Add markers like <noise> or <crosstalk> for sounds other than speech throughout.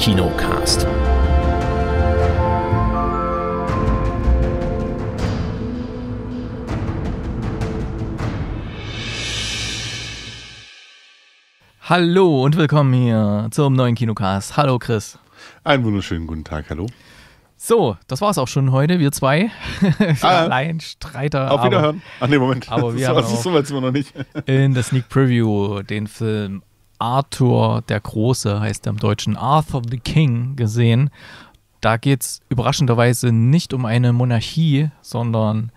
Kinocast. Hallo und willkommen hier zum neuen Kinocast. Hallo Chris. Einen wunderschönen guten Tag, hallo. So, das war's auch schon heute, wir zwei. <laughs> Ah. Allein Streiter. Auf Wiederhören. Ach nee, Moment. Aber wir das <laughs> haben auch so weit sind wir noch nicht. in der Sneak Preview den Film Arthur der Große, heißt er im Deutschen, Arthur the King gesehen. Da geht es überraschenderweise nicht um eine Monarchie, sondern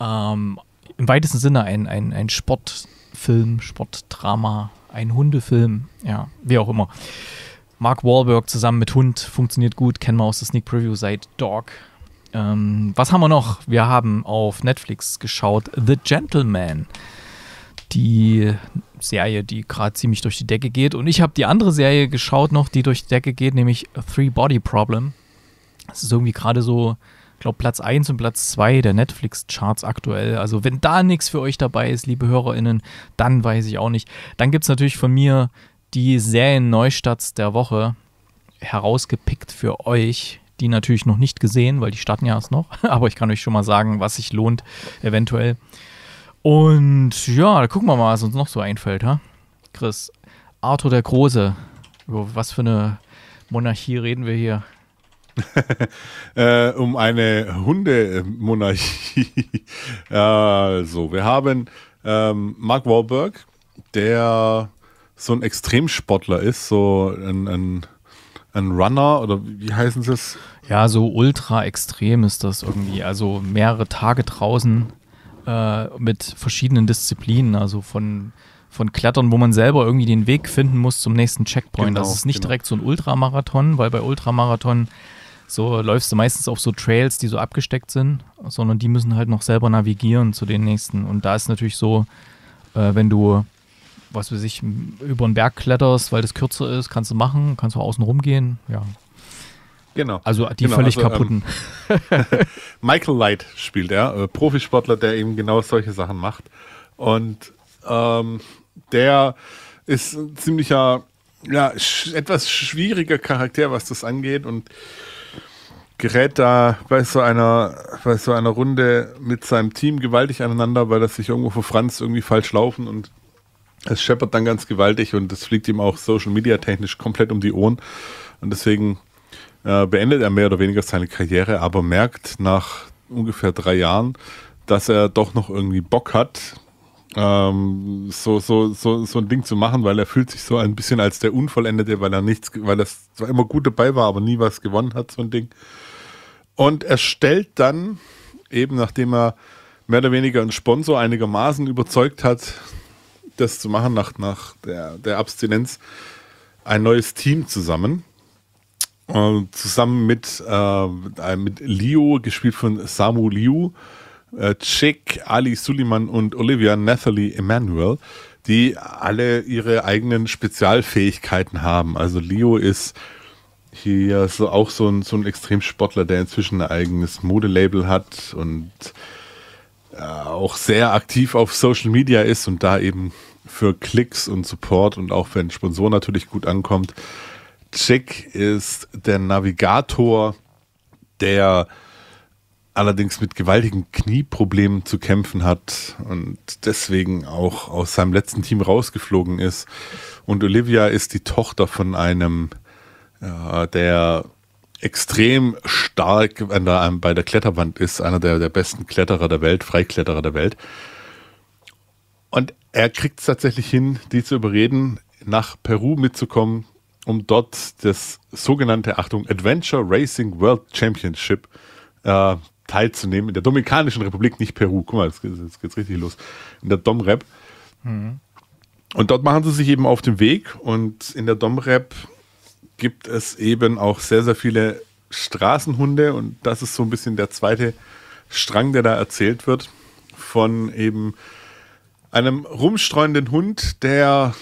ähm, im weitesten Sinne ein, ein, ein Sportfilm, Sportdrama, ein Hundefilm, ja, wie auch immer. Mark Wahlberg zusammen mit Hund funktioniert gut, kennen wir aus der Sneak Preview seit Dog. Ähm, was haben wir noch? Wir haben auf Netflix geschaut The Gentleman, die Serie, die gerade ziemlich durch die Decke geht. Und ich habe die andere Serie geschaut noch, die durch die Decke geht, nämlich Three Body Problem. Das ist irgendwie gerade so, ich glaube, Platz 1 und Platz 2 der Netflix-Charts aktuell. Also, wenn da nichts für euch dabei ist, liebe HörerInnen, dann weiß ich auch nicht. Dann gibt es natürlich von mir die Serien-Neustarts der Woche herausgepickt für euch die natürlich noch nicht gesehen, weil die starten ja erst noch. <laughs> Aber ich kann euch schon mal sagen, was sich lohnt, eventuell. Und ja, da gucken wir mal, was uns noch so einfällt, ha? Chris. Arthur der Große. Über was für eine Monarchie reden wir hier? <laughs> äh, um eine Hundemonarchie. <laughs> also, wir haben ähm, Mark Wahlberg, der so ein Extremsportler ist, so ein, ein, ein Runner oder wie heißen sie es? Ja, so ultra extrem ist das irgendwie. Also mehrere Tage draußen äh, mit verschiedenen Disziplinen, also von, von Klettern, wo man selber irgendwie den Weg finden muss zum nächsten Checkpoint. Genau, das also ist nicht genau. direkt so ein Ultramarathon, weil bei Ultramarathon so läufst du meistens auf so Trails, die so abgesteckt sind, sondern die müssen halt noch selber navigieren zu den nächsten. Und da ist natürlich so, äh, wenn du was weiß ich, über einen Berg kletterst, weil das kürzer ist, kannst du machen, kannst du außen rumgehen, ja. Genau. Also die genau, völlig also, ähm, kaputten. Ähm, <laughs> Michael Light spielt er, äh, Profisportler, der eben genau solche Sachen macht. Und ähm, der ist ein ziemlicher, ja, sch etwas schwieriger Charakter, was das angeht und gerät da bei so einer, bei so einer Runde mit seinem Team gewaltig aneinander, weil das sich irgendwo für Franz irgendwie falsch laufen und es scheppert dann ganz gewaltig und es fliegt ihm auch social media technisch komplett um die Ohren. Und deswegen äh, beendet er mehr oder weniger seine Karriere, aber merkt nach ungefähr drei Jahren, dass er doch noch irgendwie Bock hat, ähm, so, so, so, so ein Ding zu machen, weil er fühlt sich so ein bisschen als der Unvollendete, weil er nichts, weil er zwar immer gut dabei war, aber nie was gewonnen hat, so ein Ding. Und er stellt dann, eben nachdem er mehr oder weniger einen Sponsor einigermaßen überzeugt hat, das zu machen nach, nach der, der Abstinenz, ein neues Team zusammen. Ähm, zusammen mit, äh, äh, mit Leo, gespielt von Samu Liu, äh, Chick, Ali Suleiman und Olivia Nathalie Emanuel, die alle ihre eigenen Spezialfähigkeiten haben. Also Leo ist hier so auch so ein, so ein Extremsportler, der inzwischen ein eigenes Modelabel hat und äh, auch sehr aktiv auf Social Media ist und da eben für Klicks und Support und auch wenn Sponsor natürlich gut ankommt, Jack ist der Navigator, der allerdings mit gewaltigen Knieproblemen zu kämpfen hat und deswegen auch aus seinem letzten Team rausgeflogen ist. Und Olivia ist die Tochter von einem, äh, der extrem stark der, bei der Kletterwand ist, einer der, der besten Kletterer der Welt, Freikletterer der Welt. Und er kriegt es tatsächlich hin, die zu überreden, nach Peru mitzukommen, um dort das sogenannte, Achtung, Adventure Racing World Championship äh, teilzunehmen. In der Dominikanischen Republik, nicht Peru. Guck mal, jetzt, jetzt geht's richtig los. In der Domrep. Mhm. Und dort machen sie sich eben auf den Weg und in der Domrep gibt es eben auch sehr, sehr viele Straßenhunde und das ist so ein bisschen der zweite Strang, der da erzählt wird von eben einem rumstreuenden Hund, der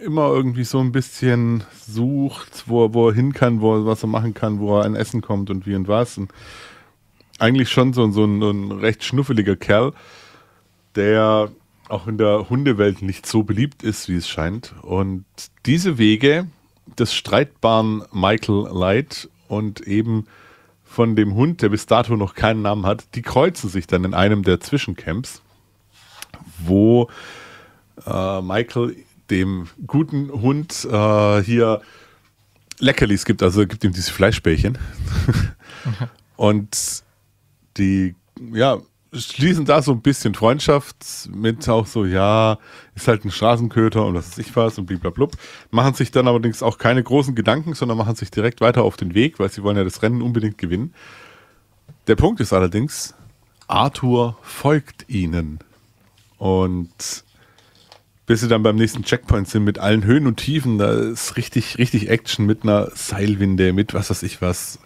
immer irgendwie so ein bisschen sucht, wo, wo er hin kann, wo er was er machen kann, wo er an Essen kommt und wie und was. Und eigentlich schon so, so ein, so ein recht schnuffeliger Kerl, der auch in der Hundewelt nicht so beliebt ist, wie es scheint. Und diese Wege des streitbaren Michael Light und eben von dem Hund, der bis dato noch keinen Namen hat, die kreuzen sich dann in einem der Zwischencamps, wo äh, Michael dem guten Hund äh, hier Leckerlis gibt, also gibt ihm diese Fleischbällchen. <laughs> und die, ja, schließen da so ein bisschen Freundschaft mit auch so, ja, ist halt ein Straßenköter und das ist ich was und blablabla. Machen sich dann allerdings auch keine großen Gedanken, sondern machen sich direkt weiter auf den Weg, weil sie wollen ja das Rennen unbedingt gewinnen. Der Punkt ist allerdings, Arthur folgt ihnen. Und bis sie dann beim nächsten Checkpoint sind mit allen Höhen und Tiefen. Da ist richtig, richtig Action mit einer Seilwinde, mit was weiß ich was,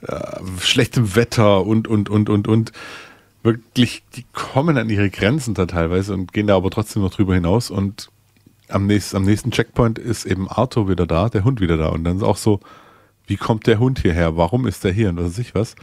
äh, schlechtem Wetter und, und, und, und, und. Wirklich, die kommen an ihre Grenzen da teilweise und gehen da aber trotzdem noch drüber hinaus. Und am nächsten, am nächsten Checkpoint ist eben Arthur wieder da, der Hund wieder da. Und dann ist auch so, wie kommt der Hund hierher? Warum ist der hier? Und was weiß ich was.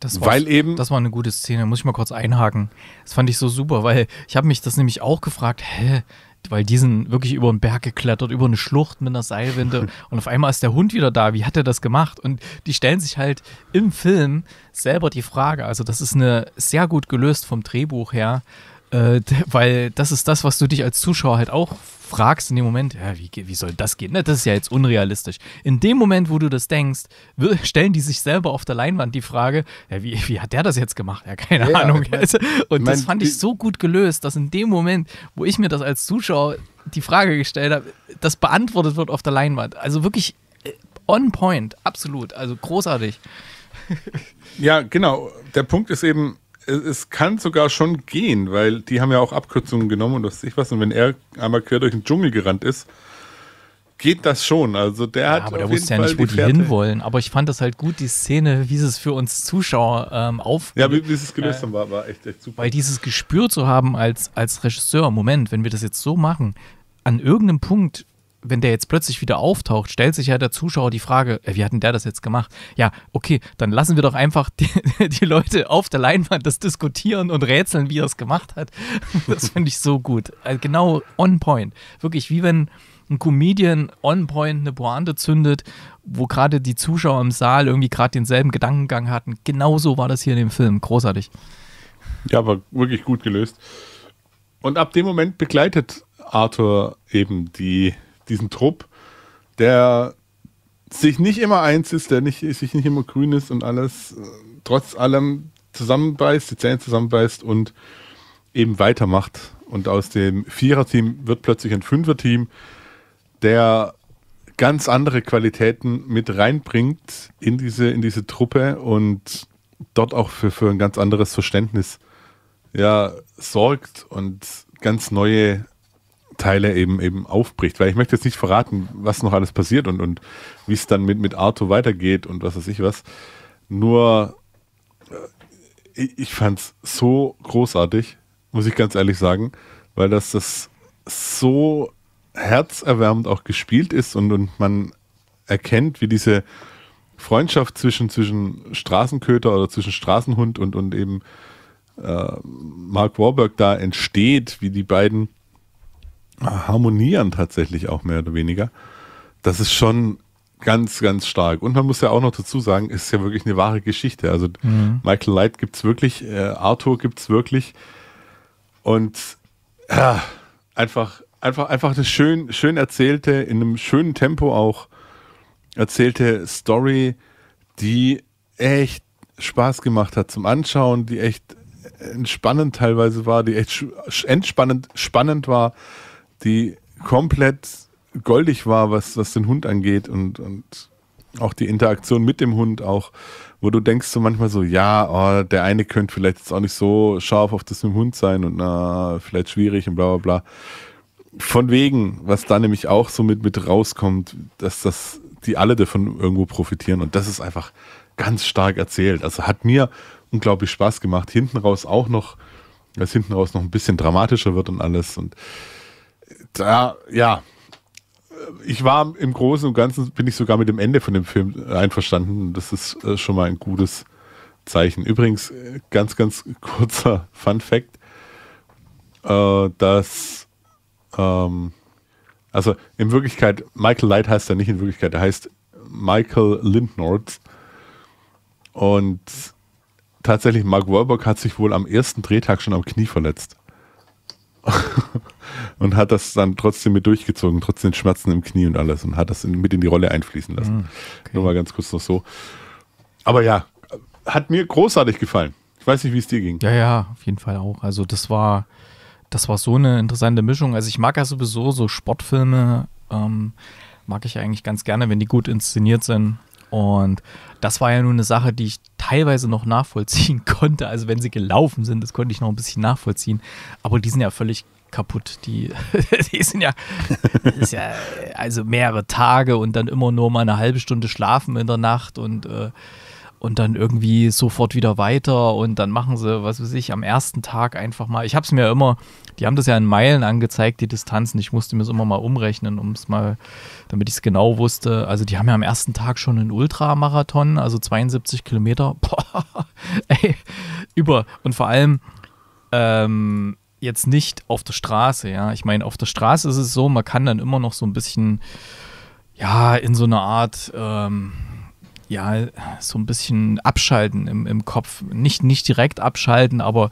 Das weil eben das war eine gute Szene, muss ich mal kurz einhaken. Das fand ich so super, weil ich habe mich das nämlich auch gefragt, hä, weil die sind wirklich über den Berg geklettert, über eine Schlucht mit einer Seilwinde <laughs> und auf einmal ist der Hund wieder da. Wie hat er das gemacht? Und die stellen sich halt im Film selber die Frage. Also das ist eine sehr gut gelöst vom Drehbuch her. Äh, weil das ist das, was du dich als Zuschauer halt auch fragst in dem Moment, ja, wie, wie soll das gehen? Ne, das ist ja jetzt unrealistisch. In dem Moment, wo du das denkst, <laughs> stellen die sich selber auf der Leinwand die Frage, ja, wie, wie hat der das jetzt gemacht? Ja, keine ja, Ahnung. Ich mein, <laughs> und das fand ich so gut gelöst, dass in dem Moment, wo ich mir das als Zuschauer die Frage gestellt habe, das beantwortet wird auf der Leinwand. Also wirklich äh, on point, absolut, also großartig. Ja, genau. Der Punkt ist eben, es kann sogar schon gehen, weil die haben ja auch Abkürzungen genommen und was weiß ich was. Und wenn er einmal quer durch den Dschungel gerannt ist, geht das schon. Also der ja, hat. Aber der wusste ja nicht, wo die hinwollen. Aber ich fand das halt gut, die Szene, wie es für uns Zuschauer ähm, auf. Ja, wie, wie es gelöst äh, haben, äh, war, war echt, echt super. Weil dieses Gespür zu haben als, als Regisseur, Moment, wenn wir das jetzt so machen, an irgendeinem Punkt wenn der jetzt plötzlich wieder auftaucht, stellt sich ja der Zuschauer die Frage, äh, wie hat denn der das jetzt gemacht? Ja, okay, dann lassen wir doch einfach <laughs> die, die Leute auf der Leinwand das diskutieren und rätseln, wie er es gemacht hat. <laughs> Das finde ich so gut. Also genau on point. Wirklich, wie wenn ein Comedian on point eine Pointe zündet, wo gerade die Zuschauer im Saal irgendwie gerade denselben Gedankengang hatten. Genauso war das hier in dem Film. Großartig. Ja, aber wirklich gut gelöst. Und ab dem Moment begleitet Arthur eben die diesen Trupp, der sich nicht immer eins ist, der nicht, sich nicht immer grün ist und alles äh, trotz allem zusammenbeißt, die Zähne zusammenbeißt und eben weitermacht. Und aus dem Viererteam wird plötzlich ein Fünferteam, der ganz andere Qualitäten mit reinbringt in diese, in diese Truppe und dort auch für, für ein ganz anderes Verständnis ja, sorgt und ganz neue Teile eben eben aufbricht. Weil ich möchte jetzt nicht verraten, was noch alles passiert und, und wie es dann mit, mit Arthur weitergeht und was weiß ich was. Nur äh, ich, ich fand es so großartig, muss ich ganz ehrlich sagen, weil das, das so herzerwärmend auch gespielt ist und, und man erkennt, wie diese Freundschaft zwischen, zwischen Straßenköter oder zwischen Straßenhund und, und eben äh, Mark Warburg da entsteht, wie die beiden harmonieren tatsächlich auch mehr oder weniger. Das ist schon ganz, ganz stark. Und man muss ja auch noch dazu sagen, ist ja wirklich eine wahre Geschichte. Also mhm. Michael Light gibt es wirklich, äh, Arthur gibt es wirklich. Und äh, einfach, einfach, einfach eine schön, schön erzählte, in einem schönen Tempo auch erzählte Story, die echt Spaß gemacht hat zum Anschauen, die echt äh, entspannend teilweise war, die echt entspannend spannend war, die komplett goldig war, was, was den Hund angeht und, und auch die Interaktion mit dem Hund auch, wo du denkst so manchmal so, ja, oh, der eine könnte vielleicht jetzt auch nicht so scharf auf das mit dem Hund sein und na, vielleicht schwierig und bla bla bla. Von wegen, was da nämlich auch so mit, mit rauskommt, dass das die alle davon irgendwo profitieren und das ist einfach ganz stark erzählt. Also hat mir unglaublich Spaß gemacht. Hinten raus auch noch, dass hinten raus noch ein bisschen dramatischer wird und alles und da, ja, ich war im Großen und Ganzen, bin ich sogar mit dem Ende von dem Film einverstanden. Das ist äh, schon mal ein gutes Zeichen. Übrigens, äh, ganz, ganz <laughs> kurzer Fun Fact, äh, dass, ähm, also in Wirklichkeit, Michael Light heißt er nicht in Wirklichkeit, er heißt Michael Lindnord. Und tatsächlich, Mark Wahlberg hat sich wohl am ersten Drehtag schon am Knie verletzt. <laughs> und hat das dann trotzdem mit durchgezogen, trotz den Schmerzen im Knie und alles und hat das mit in die Rolle einfließen lassen. Hm, okay. Nur mal ganz kurz noch so. Aber ja, hat mir großartig gefallen. Ich weiß nicht, wie es dir ging. Ja, ja, auf jeden Fall auch. Also das war, das war so eine interessante Mischung. Also ich mag ja sowieso so Sportfilme, ähm, mag ich eigentlich ganz gerne, wenn die gut inszeniert sind. Und das war ja nur eine Sache, die ich teilweise noch nachvollziehen <laughs> konnte. Also wenn sie gelaufen sind, das konnte ich noch ein bisschen nachvollziehen. Aber die sind ja völlig kaputt. Die, <laughs> die sind ja, ist ja also mehrere Tage und dann immer nur mal eine halbe Stunde schlafen in der Nacht und, äh, und dann irgendwie sofort wieder weiter und dann machen sie, was weiß ich, am ersten Tag einfach mal. Ich habe es mir immer, die haben das ja in Meilen angezeigt, die Distanzen. Ich musste mir es immer mal umrechnen, um es mal, damit ich es genau wusste. Also die haben ja am ersten Tag schon einen Ultramarathon, also 72 Kilometer. <laughs> Boah, ey, über. Und vor allem, ähm, jetzt nicht auf der Straße, ja. Ich meine, auf der Straße ist es so, man kann dann immer noch so ein bisschen, ja, in so einer Art, ähm, ja, so ein bisschen abschalten im, im Kopf. Nicht, nicht direkt abschalten, aber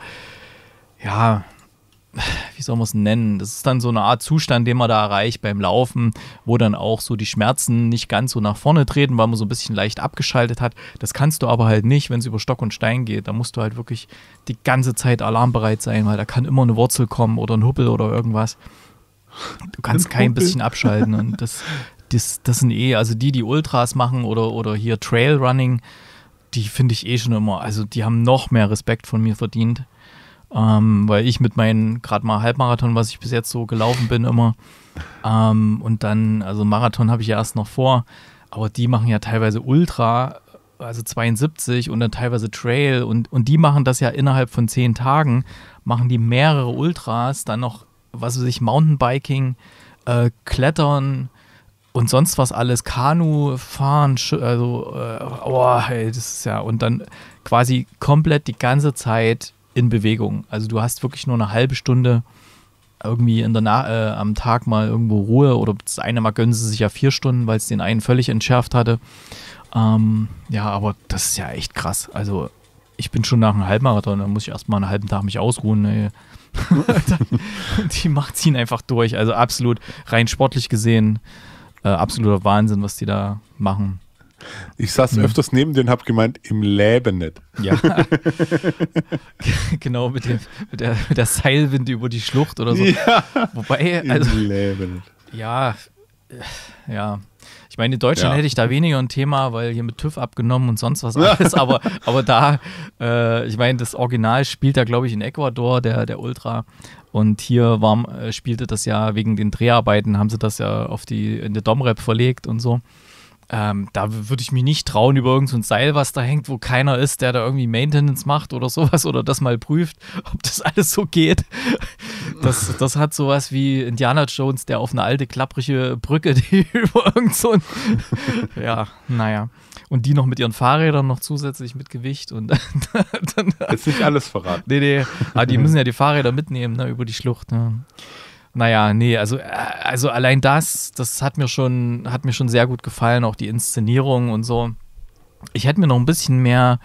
ja, wie soll man es nennen? Das ist dann so eine Art Zustand, den man da erreicht beim Laufen, wo dann auch so die Schmerzen nicht ganz so nach vorne treten, weil man so ein bisschen leicht abgeschaltet hat. Das kannst du aber halt nicht, wenn es über Stock und Stein geht. Da musst du halt wirklich die ganze Zeit alarmbereit sein, weil da kann immer eine Wurzel kommen oder ein Huppel oder irgendwas. Du kannst kein bisschen abschalten und das, das, das sind eh, also die, die Ultras machen oder, oder hier Trailrunning, die finde ich eh schon immer, also die haben noch mehr Respekt von mir verdient ähm, weil ich mit meinen gerade mal Halbmarathon, was ich bis jetzt so gelaufen bin, immer. Ähm, und dann, also Marathon habe ich ja erst noch vor, aber die machen ja teilweise Ultra, also 72 und dann teilweise Trail und, und die machen das ja innerhalb von zehn Tagen, machen die mehrere Ultras, dann noch, was weiß ich, Mountainbiking, äh, Klettern, und sonst was alles, Kanu fahren, also, äh, oh, hey, das ist ja, und dann quasi komplett die ganze Zeit in Bewegung. Also du hast wirklich nur eine halbe Stunde irgendwie in der Na äh, am Tag mal irgendwo Ruhe oder das eine Mal gönnen sie sich ja vier Stunden, weil es den einen völlig entschärft hatte. Ähm, ja, aber das ist ja echt krass. Also ich bin schon nach einem Halbmarathon, da muss ich erstmal einen halben Tag mich ausruhen. Ne? <laughs> die macht ziehen einfach durch. Also absolut rein sportlich gesehen, äh, absoluter Wahnsinn, was die da machen. Ich saß mhm. öfters neben dir und habe gemeint, im Leben nicht. Ja. <laughs> <laughs> genau, mit, dem, mit, der, mit der Seilwinde über die Schlucht oder so. Ja. Wobei, also. Im Leben nicht. Ja, ja. Ich meine, in Deutschland ja. hätte ich da weniger ein Thema, weil hier mit TÜV abgenommen und sonst was <laughs> alles. aber, aber da, äh, ich meine, das Original spielt da, glaube ich, in Ecuador, der, der Ultra. Und hier war, äh, spielte das ja wegen den Dreharbeiten, haben sie das ja auf die, in der Domrep verlegt und so. Ähm, da würde ich mich nicht trauen, über irgendein so Seil, was da hängt, wo keiner ist, der da irgendwie Maintenance macht oder sowas oder das mal prüft, ob das alles so geht. <laughs> Das, das hat sowas wie Indiana Jones, der auf eine alte, klapprige Brücke, <laughs> die über irgendein. so <laughs> Ja, naja. Und die noch mit ihren Fahrrädern noch zusätzlich mit Gewicht und dann. Jetzt nicht alles verraten. Nee, nee. Aber ah, die müssen ja die Fahrräder mitnehmen, ne, über die Schlucht. Ne. Naja, nee, also, äh, also allein das, das hat mir schon, hat mir schon sehr gut gefallen, auch die Inszenierung und so. Ich hätte mir noch ein bisschen mehr,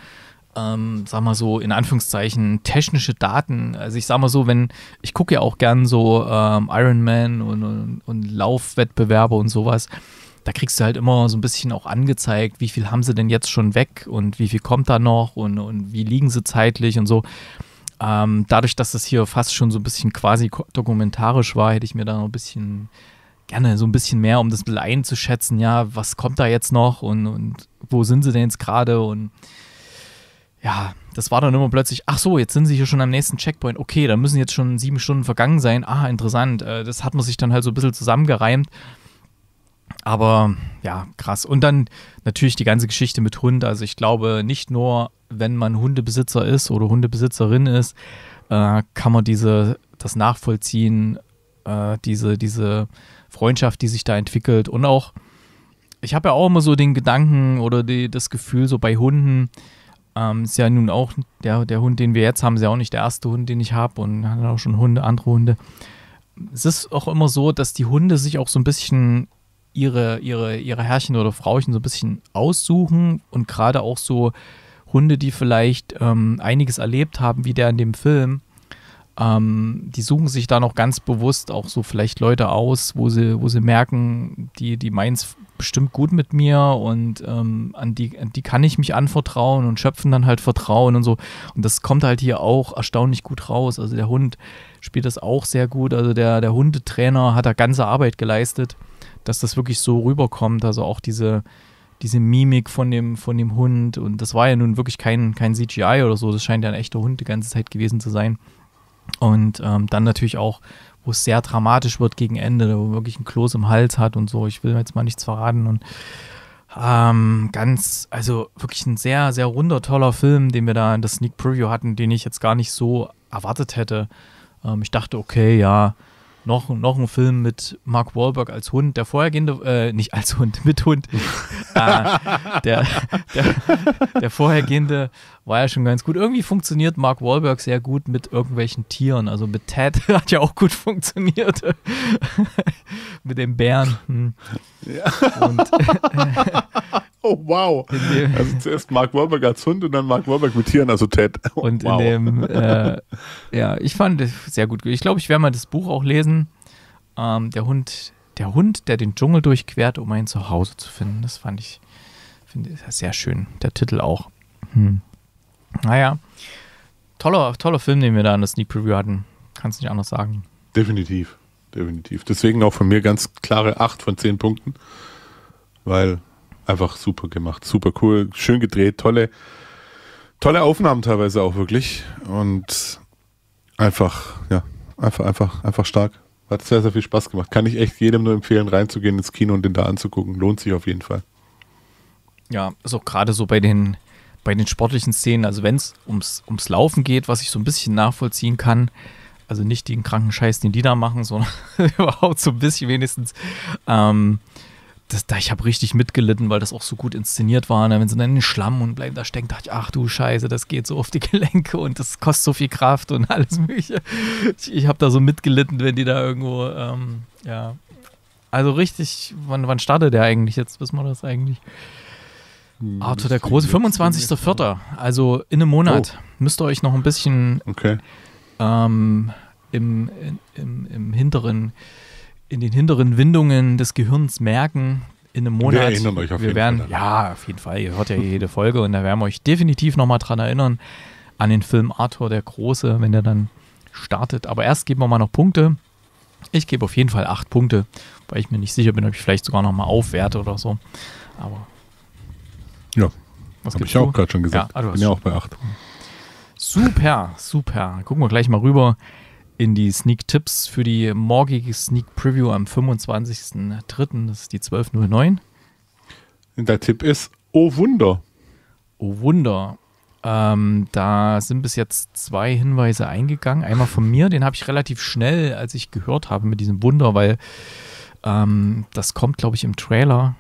ähm, sag mal so, in Anführungszeichen, technische Daten. Also ich sag mal so, wenn, ich gucke ja auch gern so ähm, Ironman und, und, und Laufwettbewerbe und sowas da kriegst du halt immer so ein bisschen auch angezeigt, wie viel haben sie denn jetzt schon weg und wie viel kommt da noch und, und wie liegen sie zeitlich und so. Ähm, dadurch, dass das hier fast schon so ein bisschen quasi dokumentarisch war, hätte ich mir da noch ein bisschen gerne so ein bisschen mehr, um das einzuschätzen. ja, was kommt da jetzt noch und, und wo sind sie denn jetzt gerade und ja, das war dann immer plötzlich, ach so, jetzt sind sie hier schon am nächsten Checkpoint, okay, da müssen jetzt schon sieben Stunden vergangen sein, ah, interessant, äh, das hat man sich dann halt so ein bisschen zusammengereimt, aber ja, krass. Und dann natürlich die ganze Geschichte mit Hund, also ich glaube nicht nur wenn man Hundebesitzer ist oder Hundebesitzerin ist, äh, kann man diese, das nachvollziehen, äh, diese, diese Freundschaft, die sich da entwickelt. Und auch, ich habe ja auch immer so den Gedanken oder die, das Gefühl, so bei Hunden, ähm, ist ja nun auch der, der Hund, den wir jetzt haben, ist ja auch nicht der erste Hund, den ich habe und hat auch schon Hunde, andere Hunde. Es ist auch immer so, dass die Hunde sich auch so ein bisschen ihre, ihre, ihre Herrchen oder Frauchen so ein bisschen aussuchen und gerade auch so Hunde, die vielleicht ähm, einiges erlebt haben, wie der in dem Film, ähm, die suchen sich da noch ganz bewusst auch so vielleicht Leute aus, wo sie, wo sie merken, die, die meinen es bestimmt gut mit mir und ähm, an, die, an die kann ich mich anvertrauen und schöpfen dann halt Vertrauen und so. Und das kommt halt hier auch erstaunlich gut raus. Also der Hund spielt das auch sehr gut. Also der, der Hundetrainer hat da ganze Arbeit geleistet, dass das wirklich so rüberkommt. Also auch diese, diese Mimik von dem, von dem Hund. Und das war ja nun wirklich kein, kein CGI oder so. Das scheint ja ein echter Hund die ganze Zeit gewesen zu sein. Und ähm, dann natürlich auch, wo es sehr dramatisch wird gegen Ende, wo man wirklich ein Kloß im Hals hat und so. Ich will jetzt mal nichts verraten. Und ähm, ganz, also wirklich ein sehr, sehr runder, toller Film, den wir da in der Sneak Preview hatten, den ich jetzt gar nicht so erwartet hätte. Ähm, ich dachte, okay, ja, noch, noch ein Film mit Mark Wahlberg als Hund. Der vorhergehende, äh, nicht als Hund, <laughs> mit Hund. <laughs> ah, der, der, der, vorhergehende war ja schon ganz gut. Irgendwie funktioniert Mark Wahlberg sehr gut mit irgendwelchen Tieren. Also mit Ted <laughs> hat ja auch gut funktioniert. mit dem Bären. Hm. Ja. Und, äh, <laughs> Oh, wow. also zuerst Mark Wahlberg als Hund und dann Mark Wahlberg mit Tieren, also Ted. Oh, <laughs> und wow. in dem, äh, ja, ich fand es sehr gut. Ich glaube, ich werde mal das Buch auch lesen. Ähm, der Hund, der Hund, der den Dschungel durchquert, um ein Zuhause zu finden. Das fand ich, finde sehr schön. Der Titel auch. Hm. Naja, toller, toller Film, den wir da in der Sneak Preview hatten. Kannst nicht anders sagen. Definitiv, definitiv. Deswegen auch von mir ganz klare 8 von 10 Punkten, weil einfach super gemacht, super cool, schön gedreht, tolle, tolle Aufnahmen teilweise auch wirklich und einfach, ja, einfach, einfach, einfach stark. Hat sehr, sehr viel Spaß gemacht. Kann ich echt jedem nur empfehlen, reinzugehen ins Kino und den da anzugucken. Lohnt sich auf jeden Fall. Ja, also gerade so bei den, bei den sportlichen Szenen, also wenn es ums, ums Laufen geht, was ich so ein bisschen nachvollziehen kann, also nicht den kranken Scheiß, den die da machen, sondern <laughs> überhaupt so ein bisschen wenigstens. Ähm, das, da, ich habe richtig mitgelitten, weil das auch so gut inszeniert war. Ne? Wenn sie dann in den Schlamm und bleiben da stecken, dachte ich, ach du Scheiße, das geht so auf die <laughs> Gelenke und das kostet so viel Kraft und alles Mögliche. Ich, ich habe da so mitgelitten, wenn die da irgendwo, ähm, ja. Also richtig, wann, wann startet der eigentlich jetzt? Wissen wir das eigentlich? Hm, Arthur der Große, 25.04., also in einem Monat. Oh. Müsst ihr euch noch ein bisschen okay. ähm, im, im, im, im hinteren in den hinteren Windungen des Gehirns merken, in einem Monat. Wir erinnern euch auf wir jeden werden, Fall. Ja, auf jeden Fall. Ihr hört ja jede Folge und da werden wir euch definitiv nochmal dran erinnern an den Film Arthur der Große, wenn der dann startet. Aber erst geben wir mal noch Punkte. Ich gebe auf jeden Fall acht Punkte, weil ich mir nicht sicher bin, ob ich vielleicht sogar nochmal aufwerte oder so. Aber. Ja. Was habe ich auch gerade schon gesagt. Ah, ja, ah, bin ja auch bei acht. Super, super. Gucken wir gleich mal rüber in die Sneak-Tipps für die morgige Sneak-Preview am 25.03. Das ist die 12.09. Der Tipp ist, oh Wunder. Oh Wunder. Ähm, da sind bis jetzt zwei Hinweise eingegangen. Einmal von mir, den habe ich relativ schnell, als ich gehört habe mit diesem Wunder, weil ähm, das kommt, glaube ich, im Trailer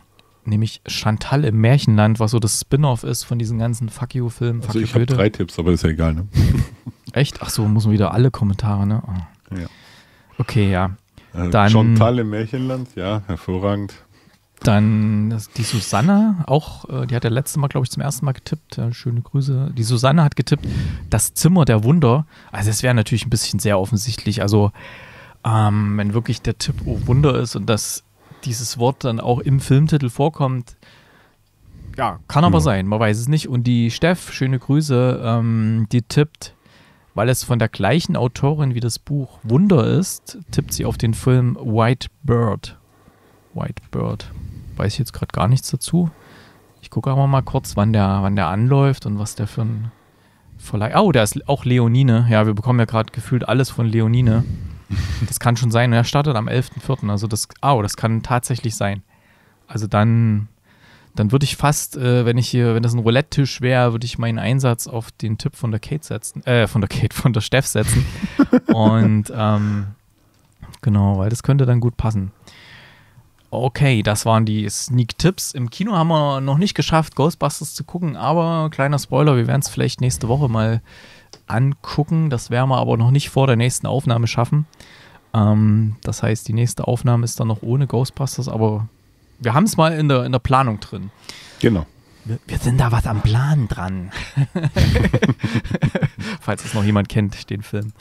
nämlich Chantal im Märchenland, was so das Spin-off ist von diesen ganzen Fuck You-Filmen. Also ich habe drei Tipps, aber ist ja egal, ne? <laughs> Echt? Ach so, muss man wieder alle Kommentare, ne? Oh. Ja. Okay, ja. Äh, dann, Chantal im Märchenland, ja, hervorragend. Dann die Susanne, auch, äh, die hat ja letzte Mal, glaube ich, zum ersten Mal getippt. Äh, schöne Grüße. Die Susanne hat getippt, das Zimmer der Wunder. Also, es wäre natürlich ein bisschen sehr offensichtlich. Also, ähm, wenn wirklich der Tipp, oh Wunder ist und das dieses Wort dann auch im Filmtitel vorkommt. Ja, kann aber ja. Hm. sein, man weiß es nicht. Und die Steff, schöne Grüße, ähm, die tippt, weil es von der gleichen Autorin wie das Buch Wunder ist, tippt sie auf den Film White Bird. White Bird. Weiß ich jetzt gerade gar nichts dazu. Ich gucke aber mal kurz, wann der, wann der anläuft und was der für ein Verleih. Oh, der ist auch Leonine. Ja, wir bekommen ja gerade gefühlt alles von Leonine. <laughs> Das kann schon sein. Und er startet am 11.04. Also das, oh, das kann tatsächlich sein. Also dann, dann würde ich fast, äh, wenn ich hier, wenn das ein Roulette-Tisch wäre, würde ich meinen Einsatz auf den Tipp von der Kate setzen, äh, von der Kate, von der Steff setzen. <laughs> Und ähm, genau, weil das könnte dann gut passen. Okay, das waren die Sneak-Tipps. Im Kino haben wir noch nicht geschafft, Ghostbusters zu gucken, aber kleiner Spoiler, wir werden es vielleicht nächste Woche mal angucken. Das werden wir aber noch nicht vor der nächsten Aufnahme schaffen. Ähm, das heißt, die nächste Aufnahme ist dann noch ohne Ghostbusters, aber wir haben es mal in der, in der Planung drin. Genau. Wir, wir sind da was am Plan dran. <laughs> Falls es noch jemand kennt, den Film.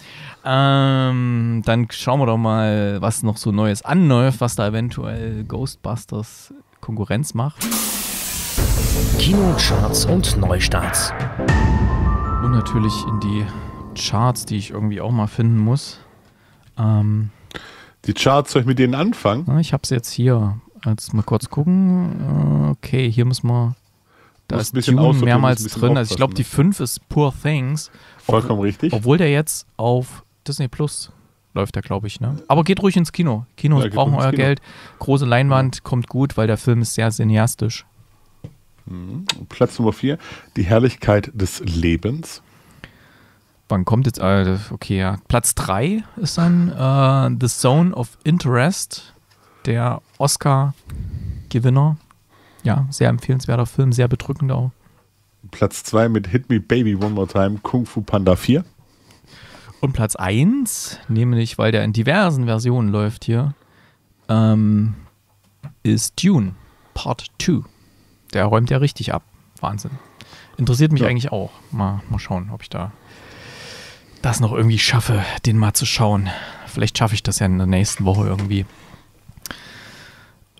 Ähm, dann schauen wir doch mal, was noch so Neues anläuft, was da eventuell Ghostbusters Konkurrenz macht. Kinocharts und Neustarts. Und natürlich in die Charts, die ich irgendwie auch mal finden muss. Ähm, die Charts, soll ich mit denen anfangen? Ich habe sie jetzt hier. Jetzt mal kurz gucken. Äh, okay, hier müssen wir. Da ist ein bisschen Tune mehrmals drin. Also ich glaube, die 5 ne? ist Poor Things. Vollkommen ob, richtig. Obwohl der jetzt auf Disney Plus läuft, der glaube ich. Ne? Aber geht ruhig ins Kino. Kinos ja, brauchen euer Kino. Geld. Große Leinwand kommt gut, weil der Film ist sehr cineastisch. Mhm. Platz Nummer vier, die Herrlichkeit des Lebens. Wann kommt jetzt, äh, okay, ja. Platz drei ist dann äh, The Zone of Interest, der Oscar-Gewinner. Ja, sehr empfehlenswerter Film, sehr bedrückend auch. Platz 2 mit Hit Me Baby One More Time, Kung Fu Panda 4. Und Platz 1, nämlich weil der in diversen Versionen läuft hier, ähm, ist Dune Part 2 der räumt ja richtig ab. Wahnsinn. Interessiert mich ja. eigentlich auch. Mal, mal schauen, ob ich da das noch irgendwie schaffe, den mal zu schauen. Vielleicht schaffe ich das ja in der nächsten Woche irgendwie.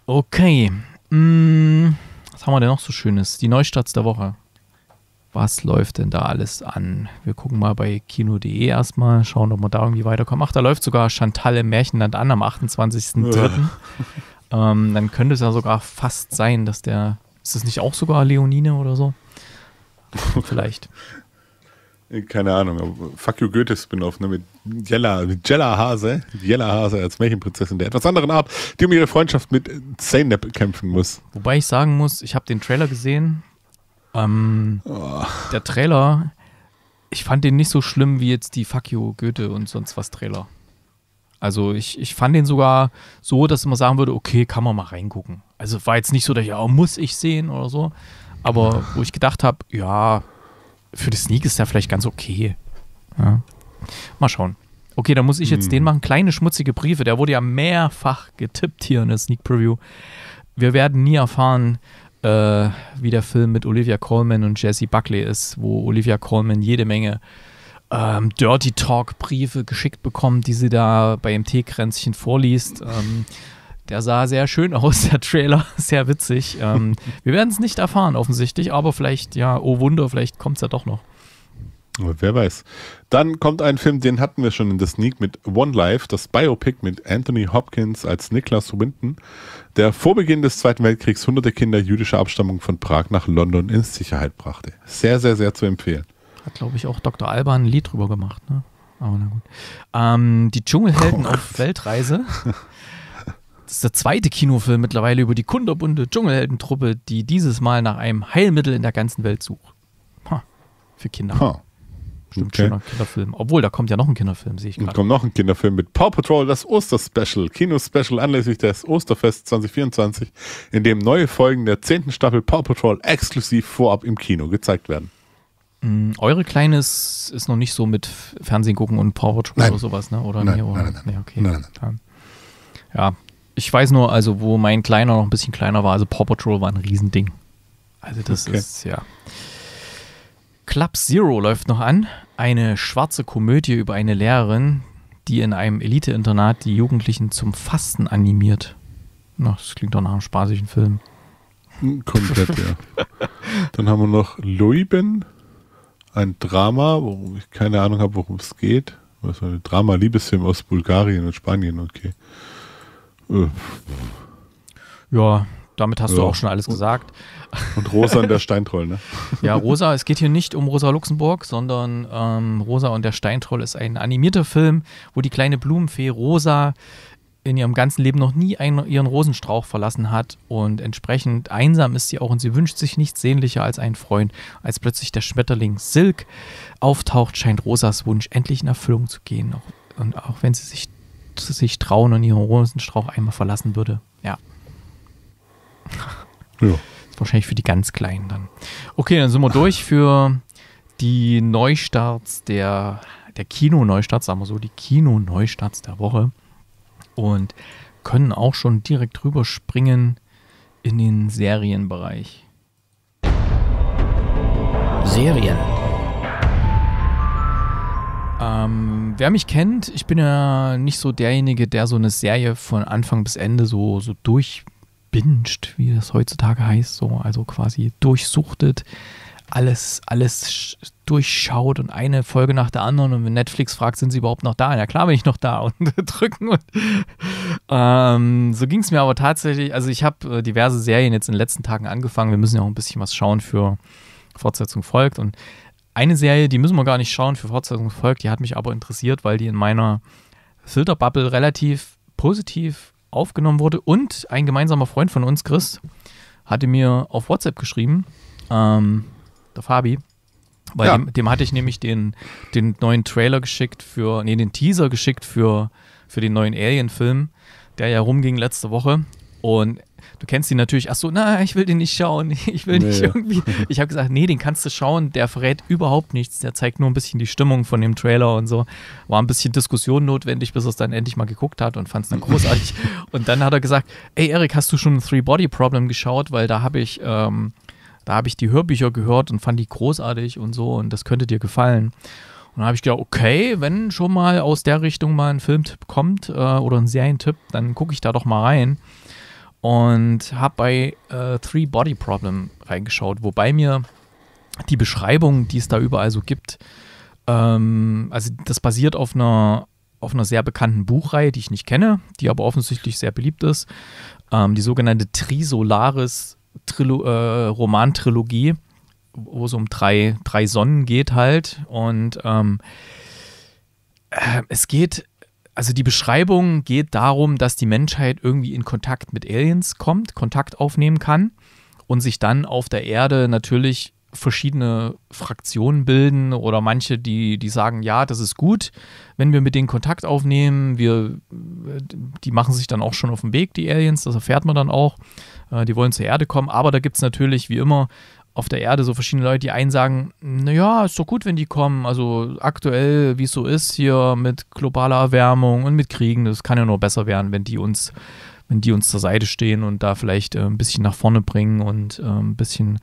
Okay. Hm, was haben wir denn noch so Schönes? Die Neustarts der Woche. Was läuft denn da alles an? Wir gucken mal bei kino.de erstmal, schauen, ob wir da irgendwie weiterkommen. Ach, da läuft sogar Chantal im Märchenland an am 28.03. <laughs> ähm, dann könnte es ja sogar fast sein, dass der ist das nicht auch sogar Leonine oder so? <laughs> Vielleicht. Keine Ahnung, Fuck You Goethe-Spin-Off, ne, mit Jella, mit Jella Hase, Jella Hase als Märchenprinzessin der etwas anderen Art, die um ihre Freundschaft mit Zeynep kämpfen muss. Wobei ich sagen muss, ich habe den Trailer gesehen. Ähm, oh. Der Trailer, ich fand den nicht so schlimm wie jetzt die Fuck You Goethe und sonst was Trailer. Also ich, ich fand den sogar so, dass man sagen würde, okay, kann man mal reingucken also war jetzt nicht so, dass ja, oh, muss ich sehen oder so. Aber wo ich gedacht habe, ja, für die Sneak ist der vielleicht ganz okay. Ja. Mal schauen. Okay, dann muss ich jetzt hm. den machen. Kleine schmutzige Briefe. Der wurde ja mehrfach getippt hier in der Sneak Preview. Wir werden nie erfahren, äh, wie der Film mit Olivia Coleman und Jesse Buckley ist, wo Olivia Coleman jede Menge ähm, Dirty Talk Briefe geschickt bekommt, die sie da bei MT-Kränzchen vorliest. Ähm, der sah sehr schön aus, <laughs> der Trailer, sehr witzig. Ähm, <laughs> wir werden es nicht erfahren, offensichtlich, aber vielleicht, ja, oh Wunder, vielleicht kommt es ja doch noch. Wer weiß. Dann kommt ein Film, den hatten wir schon in der Sneak mit One Life, das Biopic mit Anthony Hopkins als Niklas Winton, der vor Beginn des Zweiten Weltkriegs hunderte Kinder jüdischer Abstammung von Prag nach London in Sicherheit brachte. Sehr, sehr, sehr zu empfehlen. Hat, glaube ich, auch Dr. Alban ein Lied drüber gemacht, ne? Aber na gut. Ähm, die Dschungelhelden oh auf Weltreise. <laughs> Das ist der zweite Kinofilm mittlerweile über die kunderbunte Dschungelheldentruppe, die dieses Mal nach einem Heilmittel in der ganzen Welt sucht. Ha, für Kinder. Ha. Stimmt, okay. schöner Kinderfilm. Obwohl, da kommt ja noch ein Kinderfilm, sehe ich gerade. Da kommt noch ein Kinderfilm mit Paw Patrol, das Osterspecial. Kino-Special anlässlich des Osterfest 2024, in dem neue Folgen der 10. Staffel Paw Patrol exklusiv vorab im Kino gezeigt werden. Mm, eure Kleines ist noch nicht so mit Fernsehen gucken und Paw Patrol nein. oder sowas, ne? Oder nein, nein, nein, nein. Nee, okay. nein, nein. Ja, ich weiß nur, also wo mein Kleiner noch ein bisschen kleiner war, also Paw Patrol war ein Riesending. Also das okay. ist, ja. Club Zero läuft noch an. Eine schwarze Komödie über eine Lehrerin, die in einem Elite-Internat die Jugendlichen zum Fasten animiert. Na, das klingt doch nach einem spaßigen Film. Hm, komplett, ja. <laughs> Dann haben wir noch Leuben, ein Drama, worum ich keine Ahnung habe, worum es geht. Was war ein Drama, Liebesfilm aus Bulgarien und Spanien, okay. Ja, damit hast ja. du auch schon alles gesagt. Und Rosa und der <laughs> Steintroll, ne? ja, Rosa, es geht hier nicht um Rosa Luxemburg, sondern ähm, Rosa und der Steintroll ist ein animierter Film, wo die kleine Blumenfee Rosa in ihrem ganzen Leben noch nie einen, ihren Rosenstrauch verlassen hat und entsprechend einsam ist sie auch und sie wünscht sich nichts sehnlicher als einen Freund. Als plötzlich der Schmetterling Silk auftaucht, scheint Rosas Wunsch endlich in Erfüllung zu gehen. Und auch wenn sie sich sich trauen und ihren Rosenstrauch einmal verlassen würde. Ja. ja. wahrscheinlich für die ganz Kleinen dann. Okay, dann sind wir durch für die Neustarts der, der Kino-Neustarts, sagen wir so, die Kino-Neustarts der Woche. Und können auch schon direkt rüberspringen in den Serienbereich. Serien. Ähm, wer mich kennt, ich bin ja nicht so derjenige, der so eine Serie von Anfang bis Ende so, so durchbinscht, wie das heutzutage heißt, so, also quasi durchsuchtet, alles, alles durchschaut und eine Folge nach der anderen und wenn Netflix fragt, sind sie überhaupt noch da? Ja klar bin ich noch da <laughs> und drücken und ähm, so ging es mir aber tatsächlich, also ich habe äh, diverse Serien jetzt in den letzten Tagen angefangen, wir müssen ja auch ein bisschen was schauen für Fortsetzung folgt und eine Serie, die müssen wir gar nicht schauen für Fortsetzung folgt, die hat mich aber interessiert, weil die in meiner Filterbubble relativ positiv aufgenommen wurde. Und ein gemeinsamer Freund von uns, Chris, hatte mir auf WhatsApp geschrieben, ähm, der Fabi, weil ja. dem, dem, hatte ich nämlich den, den neuen Trailer geschickt für, nee, den Teaser geschickt für, für den neuen Alien-Film, der ja rumging letzte Woche. Und Du kennst ihn natürlich, ach so, na, ich will den nicht schauen, <laughs> ich will nee. nicht irgendwie. Ich habe gesagt, nee, den kannst du schauen, der verrät überhaupt nichts, der zeigt nur ein bisschen die Stimmung von dem Trailer und so. War ein bisschen Diskussion notwendig, bis er es dann endlich mal geguckt hat und fand es dann großartig. <laughs> und dann hat er gesagt, ey Erik, hast du schon ein Three Body Problem geschaut, weil da habe ich, ähm, da habe ich die Hörbücher gehört und fand die großartig und so und das könnte dir gefallen. Und dann habe ich gedacht, okay, wenn schon mal aus der Richtung mal ein Filmtipp kommt äh, oder ein Serientipp, dann gucke ich da doch mal rein und habe bei äh, Three Body Problem reingeschaut, wobei mir die Beschreibung, die es da überall so gibt, ähm, also das basiert auf einer, auf einer sehr bekannten Buchreihe, die ich nicht kenne, die aber offensichtlich sehr beliebt ist, ähm, die sogenannte Trisolaris Trilo äh, Romantrilogie, wo es um drei, drei Sonnen geht halt und ähm, äh, es geht also die Beschreibung geht darum, dass die Menschheit irgendwie in Kontakt mit Aliens kommt, Kontakt aufnehmen kann und sich dann auf der Erde natürlich verschiedene Fraktionen bilden oder manche, die, die sagen, ja, das ist gut, wenn wir mit denen Kontakt aufnehmen. Wir, äh, die machen sich dann auch schon auf den Weg, die Aliens, das erfährt man dann auch. Äh, die wollen zur Erde kommen, aber da gibt es natürlich wie immer auf der Erde so verschiedene Leute, die einen sagen, naja, ist doch gut, wenn die kommen. Also aktuell, wie es so ist hier mit globaler Erwärmung und mit Kriegen, das kann ja nur besser werden, wenn die uns, wenn die uns zur Seite stehen und da vielleicht äh, ein bisschen nach vorne bringen und äh, ein bisschen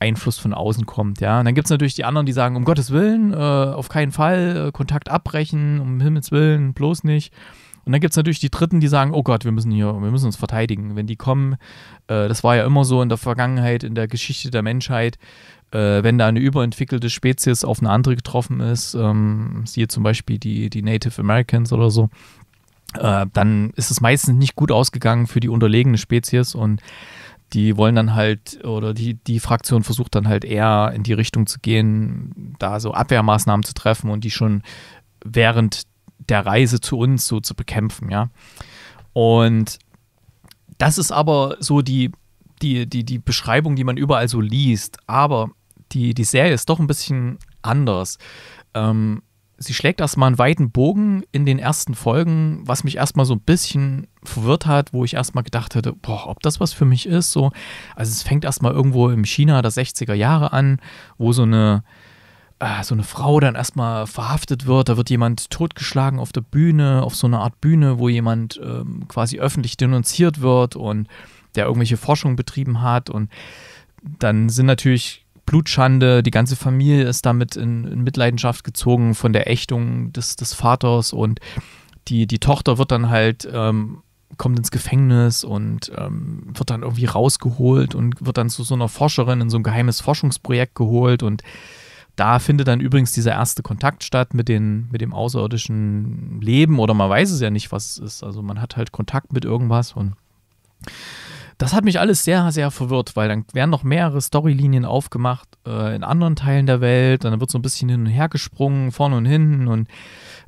Einfluss von außen kommt, ja. Und dann gibt es natürlich die anderen, die sagen, um Gottes Willen, äh, auf keinen Fall, äh, Kontakt abbrechen, um Himmels Willen, bloß nicht. Und dann gibt es natürlich die Dritten, die sagen, oh Gott, wir müssen hier, wir müssen uns verteidigen. Wenn die kommen, äh, das war ja immer so in der Vergangenheit, in der Geschichte der Menschheit, äh, wenn da eine überentwickelte Spezies auf eine andere getroffen ist, ähm, siehe zum Beispiel die, die Native Americans oder so, äh, dann ist es meistens nicht gut ausgegangen für die unterlegene Spezies und die wollen dann halt, oder die, die Fraktion versucht dann halt eher in die Richtung zu gehen, da so Abwehrmaßnahmen zu treffen und die schon während der Reise zu uns so zu bekämpfen, ja. Und das ist aber so die, die, die, die Beschreibung, die man überall so liest. Aber die, die Serie ist doch ein bisschen anders. Ähm, sie schlägt erstmal einen weiten Bogen in den ersten Folgen, was mich erstmal so ein bisschen verwirrt hat, wo ich erstmal gedacht hätte, boah, ob das was für mich ist. So. Also es fängt erstmal irgendwo im China der 60er Jahre an, wo so eine äh, so eine Frau dann erstmal verhaftet wird. Da wird jemand totgeschlagen auf der Bühne, auf so einer Art Bühne, wo jemand ähm, quasi öffentlich denunziert wird und der irgendwelche Forschung betrieben hat. Und dann sind natürlich Blutschande, die ganze Familie ist damit in, in Mitleidenschaft gezogen von der Ächtung des, des Vaters und die, die Tochter wird dann halt ähm, kommt ins Gefängnis und ähm, wird dann irgendwie rausgeholt und wird dann zu so einer Forscherin in so ein geheimes Forschungsprojekt geholt und da findet dann übrigens dieser erste Kontakt statt mit, den, mit dem außerirdischen Leben oder man weiß es ja nicht, was es ist. Also man hat halt Kontakt mit irgendwas und das hat mich alles sehr, sehr verwirrt, weil dann werden noch mehrere Storylinien aufgemacht äh, in anderen Teilen der Welt. Dann wird so ein bisschen hin und her gesprungen, vorne und hinten und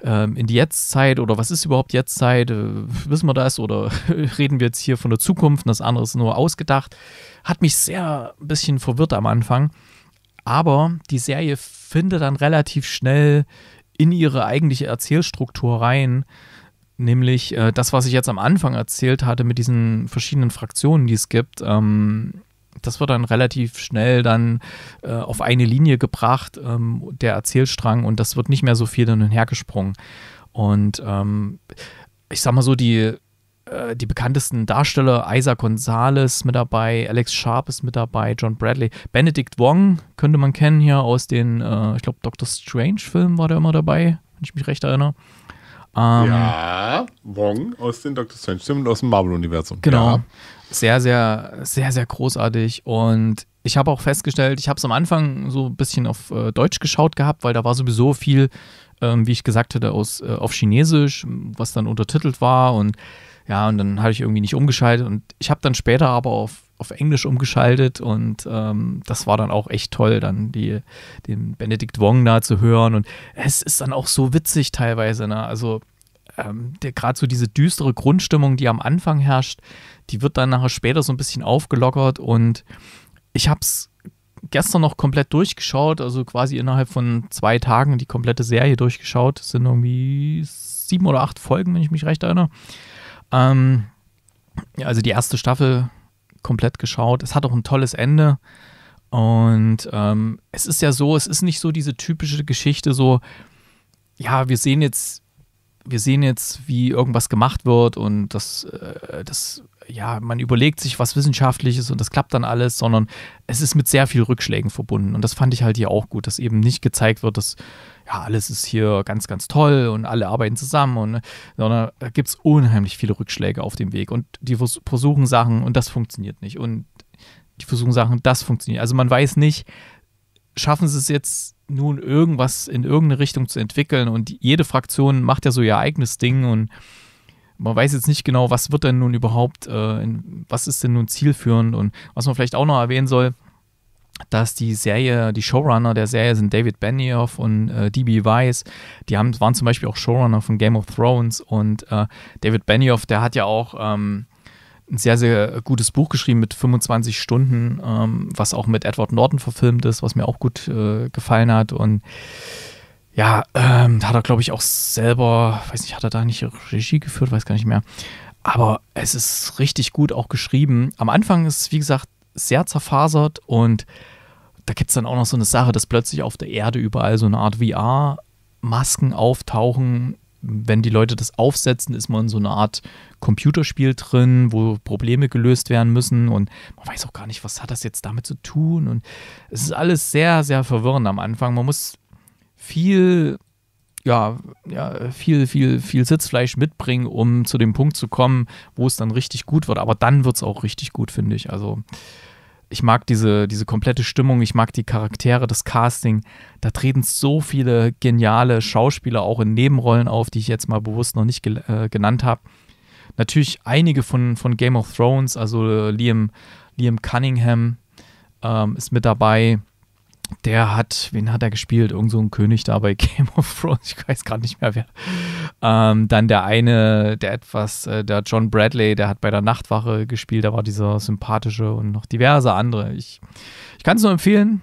ähm, in die Jetztzeit oder was ist überhaupt Jetztzeit? Äh, wissen wir das oder <laughs> reden wir jetzt hier von der Zukunft und das andere ist nur ausgedacht? Hat mich sehr ein bisschen verwirrt am Anfang. Aber die Serie findet dann relativ schnell in ihre eigentliche Erzählstruktur rein. Nämlich äh, das, was ich jetzt am Anfang erzählt hatte mit diesen verschiedenen Fraktionen, die es gibt. Ähm, das wird dann relativ schnell dann äh, auf eine Linie gebracht, ähm, der Erzählstrang, und das wird nicht mehr so viel hin und her gesprungen. Und ähm, ich sag mal so, die, äh, die bekanntesten Darsteller, Isaac Gonzalez mit dabei, Alex Sharp ist mit dabei, John Bradley, Benedict Wong könnte man kennen hier aus den, äh, ich glaube, Doctor Strange-Filmen war der immer dabei, wenn ich mich recht erinnere. Ähm, ja, Wong aus den Doctor Strange-Filmen und aus dem Marvel-Universum. Genau. Ja. Sehr, sehr, sehr, sehr großartig und ich habe auch festgestellt, ich habe es am Anfang so ein bisschen auf äh, Deutsch geschaut gehabt, weil da war sowieso viel, ähm, wie ich gesagt hätte, aus, äh, auf Chinesisch, was dann untertitelt war und ja, und dann hatte ich irgendwie nicht umgeschaltet und ich habe dann später aber auf, auf Englisch umgeschaltet und ähm, das war dann auch echt toll, dann die, den Benedikt Wong da zu hören und es ist dann auch so witzig teilweise, ne? Also ähm, gerade so diese düstere Grundstimmung, die am Anfang herrscht, die wird dann nachher später so ein bisschen aufgelockert und ich habe es gestern noch komplett durchgeschaut, also quasi innerhalb von zwei Tagen die komplette Serie durchgeschaut. Es sind irgendwie sieben oder acht Folgen, wenn ich mich recht erinnere. Ähm, also die erste Staffel komplett geschaut. Es hat auch ein tolles Ende. Und ähm, es ist ja so, es ist nicht so diese typische Geschichte, so, ja, wir sehen jetzt, wir sehen jetzt, wie irgendwas gemacht wird und das, äh, das ja, man überlegt sich was Wissenschaftliches und das klappt dann alles, sondern es ist mit sehr viel Rückschlägen verbunden. Und das fand ich halt hier auch gut, dass eben nicht gezeigt wird, dass ja, alles ist hier ganz, ganz toll und alle arbeiten zusammen, und, ne, sondern da gibt es unheimlich viele Rückschläge auf dem Weg und die vers versuchen Sachen und das funktioniert nicht und die versuchen Sachen, das funktioniert. Also man weiß nicht, schaffen sie es jetzt nun irgendwas in irgendeine Richtung zu entwickeln und jede Fraktion macht ja so ihr eigenes Ding und man weiß jetzt nicht genau, was wird denn nun überhaupt, äh, in, was ist denn nun zielführend und was man vielleicht auch noch erwähnen soll, dass die Serie, die Showrunner der Serie sind David Benioff und äh, DB Weiss. Die haben, waren zum Beispiel auch Showrunner von Game of Thrones und äh, David Benioff, der hat ja auch ähm, ein sehr, sehr gutes Buch geschrieben mit 25 Stunden, ähm, was auch mit Edward Norton verfilmt ist, was mir auch gut äh, gefallen hat und ja, ähm, da hat er, glaube ich, auch selber, weiß nicht, hat er da nicht Regie geführt, weiß gar nicht mehr. Aber es ist richtig gut auch geschrieben. Am Anfang ist es, wie gesagt, sehr zerfasert und da gibt es dann auch noch so eine Sache, dass plötzlich auf der Erde überall so eine Art VR-Masken auftauchen. Wenn die Leute das aufsetzen, ist man in so eine Art Computerspiel drin, wo Probleme gelöst werden müssen und man weiß auch gar nicht, was hat das jetzt damit zu tun. Und es ist alles sehr, sehr verwirrend am Anfang. Man muss viel, ja, ja, viel, viel, viel Sitzfleisch mitbringen, um zu dem Punkt zu kommen, wo es dann richtig gut wird. Aber dann wird es auch richtig gut, finde ich. Also ich mag diese, diese komplette Stimmung, ich mag die Charaktere, das Casting. Da treten so viele geniale Schauspieler auch in Nebenrollen auf, die ich jetzt mal bewusst noch nicht gel- äh, genannt habe. Natürlich einige von, von Game of Thrones, also äh, Liam, Liam Cunningham ähm, ist mit dabei der hat, wen hat er gespielt? Irgend so ein König da bei <laughs> Game of Thrones, ich weiß gerade nicht mehr wer. Ähm, dann der eine, der etwas, äh, der John Bradley, der hat bei der Nachtwache gespielt, da war dieser sympathische und noch diverse andere. Ich, ich kann es nur empfehlen,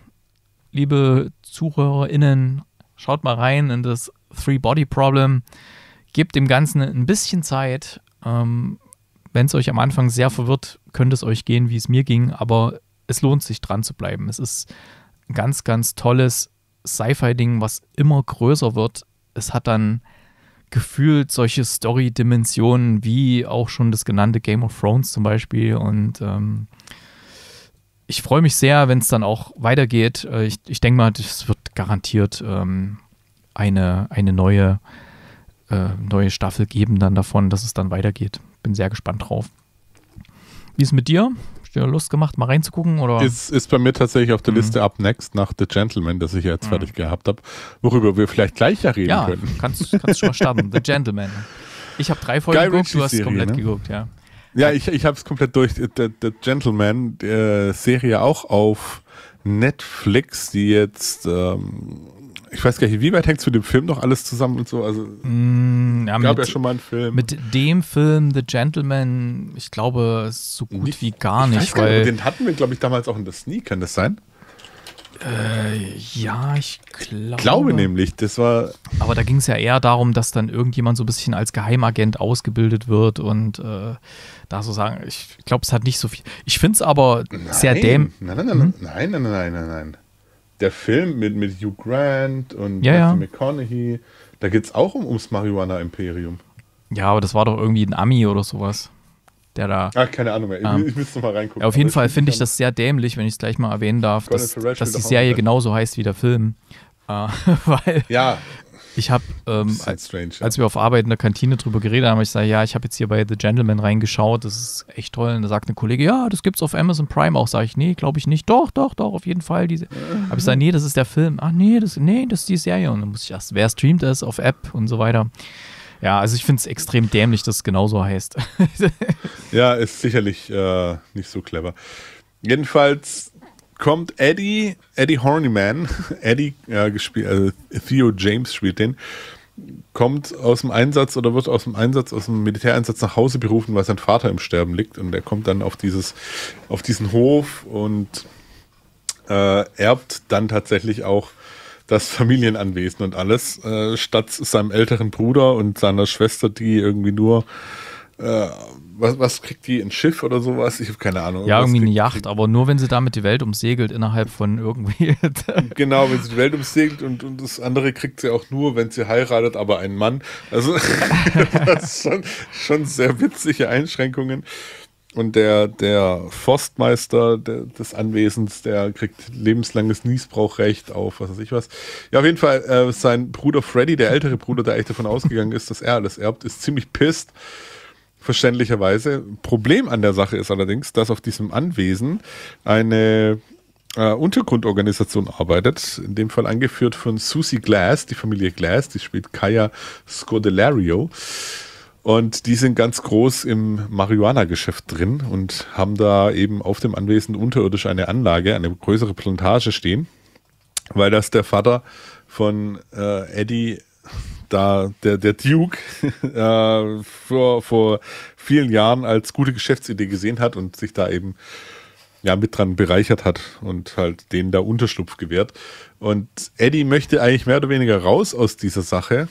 liebe ZuhörerInnen, schaut mal rein in das Three-Body-Problem, gebt dem Ganzen ein bisschen Zeit. Ähm, Wenn es euch am Anfang sehr verwirrt, könnte es euch gehen, wie es mir ging, aber es lohnt sich dran zu bleiben. Es ist ganz, ganz tolles Sci-Fi-Ding, was immer größer wird. Es hat dann gefühlt solche Story-Dimensionen wie auch schon das genannte Game of Thrones zum Beispiel. Und ähm, ich freue mich sehr, wenn es dann auch weitergeht. Äh, ich, ich denke mal, es wird garantiert ähm, eine, eine neue, äh, neue Staffel geben dann davon, dass es dann weitergeht. Bin sehr gespannt drauf. Wie ist es mit dir? Lust gemacht, mal reinzugucken? Oder? Ist, ist bei mir tatsächlich auf der mhm. Liste Up Next nach The Gentleman, das ich jetzt mhm. fertig gehabt habe, worüber wir vielleicht gleich ja reden ja, können. Ja, kannst, kannst schon mal starten. The Gentleman. Ich habe drei Folgen Guy geguckt, Ritchie du hast Serie, komplett ne? geguckt, ja. Ja, ich, ich habe es komplett durch. The, The Gentleman, äh, Serie auch auf Netflix, die jetzt ähm, ich weiß gar nicht, wie weit hängt es mit dem Film noch alles zusammen und so? Also mm, ja, gab mit, ja schon mal einen Film. Mit dem Film The Gentleman, ich glaube, so gut nicht, wie gar nicht. Ich weiß weil, gar nicht, den hatten wir, glaube ich, damals auch in der Sneak, kann das sein? Äh, ja, ich glaube. Ich glaube nämlich, das war. Aber da ging es ja eher darum, dass dann irgendjemand so ein bisschen als Geheimagent ausgebildet wird und äh, da so sagen, ich glaube, es hat nicht so viel. Ich finde es aber nein. sehr dämlich. Hm? Nein nein, nein nein nein, nein, nein, nein, nein, nein, der Film mit, mit Hugh Grant und ja, ja. McConaughey, da geht es auch um, ums Marihuana-Imperium. Ja, aber das war doch irgendwie ein Ami oder sowas. Der da. Ah, keine Ahnung mehr. Ich, ähm, ich müsste mal reingucken. Ja, auf jeden Fall finde ich das sehr dämlich, wenn ich es gleich mal erwähnen darf, dass, dass, die Serie ne? genauso heißt wie der Film. Äh, <laughs> weil ja, ich habe, ähm, als, wir auf Arbeit in der Kantine drüber geredet haben, ich sage, ja, ich habe jetzt hier bei The Gentleman reingeschaut, das ist echt toll. Und da sagt eine Kollege, ja, das gibt's auf Amazon Prime auch. Sage ich, nee, glaube ich nicht. Doch, doch, doch, auf jeden Fall. Diese. <laughs> Aber ich sage, nee, das ist der Film. Ach nee, das, nee, das ist die Serie. Und dann muss ich erst, wer streamt das auf App und so weiter. Ja, also ich finde es extrem dämlich, dass es genauso heißt. <laughs> ja, ist sicherlich äh, nicht so clever. Jedenfalls kommt Eddie, Eddie Horniman, <laughs> Eddie, ja, gespielt, also Theo James spielt den, kommt aus dem Einsatz oder wird aus dem Einsatz, aus dem Militäreinsatz nach Hause berufen, weil sein Vater im Sterben liegt und er kommt dann auf dieses, auf diesen Hof und äh, erbt dann tatsächlich auch das Familienanwesen und alles, äh, statt seinem älteren Bruder und seiner Schwester, die irgendwie nur äh, was, was kriegt die, ein Schiff oder sowas? Ich habe keine Ahnung. Ja, irgendwie eine Yacht, aber nur wenn sie damit die Welt umsegelt innerhalb von irgendwie. <laughs> genau, wenn sie die Welt umsegelt und, und das andere kriegt sie auch nur, wenn sie heiratet, aber einen Mann. Also <laughs> das ist schon, schon sehr witzige Einschränkungen. Und der, der Forstmeister de, des Anwesens, der kriegt lebenslanges Niesbrauchrecht auf was weiß ich was. Ja, auf jeden Fall, äh, sein Bruder Freddy, der ältere Bruder, der echt davon ausgegangen ist, dass er alles erbt, ist ziemlich pisst verständlicherweise. Problem an der Sache ist allerdings, dass auf diesem Anwesen eine äh, Untergrundorganisation arbeitet, in dem Fall angeführt von Susie Glass, die Familie Glass, die spielt Kaya Scodelario. Und die sind ganz groß im Marihuana-Geschäft drin und haben da eben auf dem Anwesen unterirdisch eine Anlage, eine größere Plantage stehen, weil das der Vater von äh, Eddie da der, der Duke <laughs> äh, vor, vor vielen Jahren als gute Geschäftsidee gesehen hat und sich da eben ja, mit dran bereichert hat und halt denen da Unterschlupf gewährt. Und Eddie möchte eigentlich mehr oder weniger raus aus dieser Sache,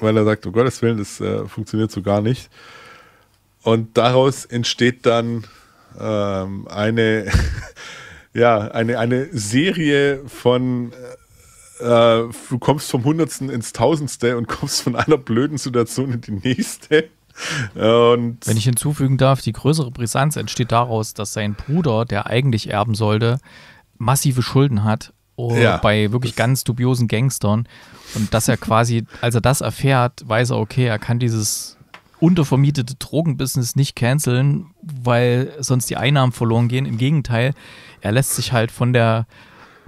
weil er sagt, um Gottes Willen, das äh, funktioniert so gar nicht. Und daraus entsteht dann ähm, eine, <laughs> ja, eine, eine Serie von äh, äh, du kommst vom Hundertsten ins Tausendste und kommst von einer blöden Situation in die nächste. Und Wenn ich hinzufügen darf, die größere Brisanz entsteht daraus, dass sein Bruder, der eigentlich erben sollte, massive Schulden hat oh, ja, bei wirklich ganz dubiosen Gangstern und dass er quasi, als er das erfährt, weiß er, okay, er kann dieses untervermietete Drogenbusiness nicht canceln, weil sonst die Einnahmen verloren gehen. Im Gegenteil, er lässt sich halt von der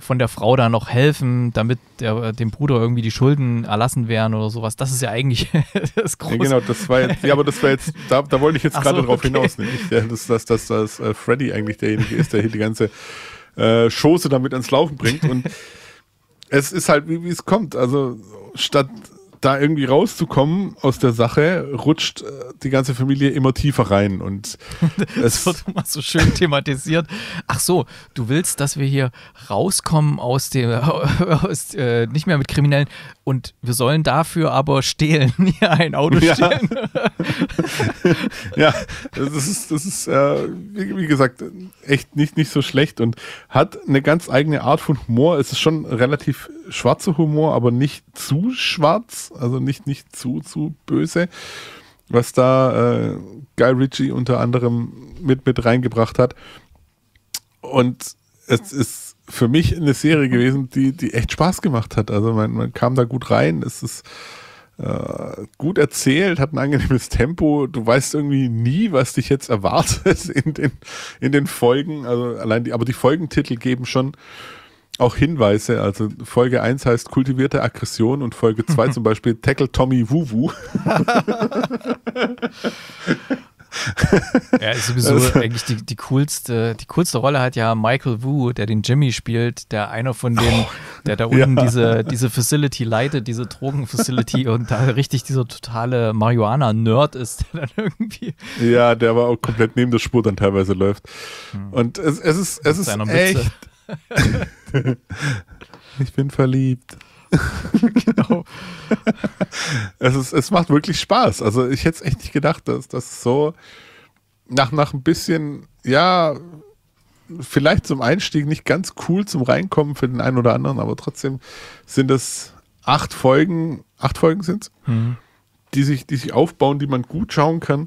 von der Frau da noch helfen, damit der, dem Bruder irgendwie die Schulden erlassen werden oder sowas. Das ist ja eigentlich <laughs> das große. Ja, genau, das war jetzt, ja, aber das war jetzt, da, da wollte ich jetzt <laughs> gerade so, drauf okay. hinaus, nämlich, ne? ja, dass, dass, dass, dass äh, Freddy eigentlich derjenige ist, der hier die ganze äh, Schoße damit ans Laufen bringt. Und <laughs> es ist halt, wie es kommt. Also statt da irgendwie rauszukommen aus der Sache, rutscht äh, die ganze Familie immer tiefer rein. Und <laughs> es wird immer so schön thematisiert. Ach so, du willst, dass wir hier rauskommen aus dem, <laughs> aus, äh, nicht mehr mit Kriminellen und wir sollen dafür aber stehlen, ja, <laughs> ein Auto ja. stehlen. ja, das ist, das ist äh, wie, wie, gesagt, echt nicht, nicht so schlecht und hat eine ganz eigene Art von Humor. Es ist schon relativ schwarzer Humor, aber nicht zu schwarz also nicht, nicht zu, zu böse, was da äh, Guy Ritchie unter anderem mit, mit reingebracht hat. Und es ist für mich eine Serie gewesen, die, die echt Spaß gemacht hat. Also man, man kam da gut rein, es ist äh, gut erzählt, hat ein angenehmes Tempo, du weißt irgendwie nie, was dich jetzt erwartet <laughs> in den, in den Folgen. Also allein die, aber die Folgentitel geben schon auch Hinweise. Also Folge 1 heißt kultivierte Aggression und Folge 2 <laughs> zum Beispiel Tackle Tommy Wuwu. ja, <laughs> ist sowieso also, eigentlich die, die coolste, die coolste Rolle hat ja Michael Wu, der den Jimmy spielt, der einer von denen, oh, der da unten ja. diese, diese Facility leitet, diese Drogenfacility <laughs> und da richtig dieser totale Marihuana-Nerd ist, der dann irgendwie. Ja, der war auch komplett neben der Spur dann teilweise läuft. Hm. Und es, es ist, es ist echt. Mütze. <laughs> ich bin verliebt. genau. <laughs> es, ist, es macht wirklich Spaß. Also ich hätte es echt nicht gedacht, dass das so nach, nach ein bisschen, ja, vielleicht zum Einstieg nicht ganz cool zum Reinkommen für den einen oder anderen, aber trotzdem sind das acht Folgen, acht Folgen sind es, mhm. die, sich, die sich aufbauen, die man gut schauen kann,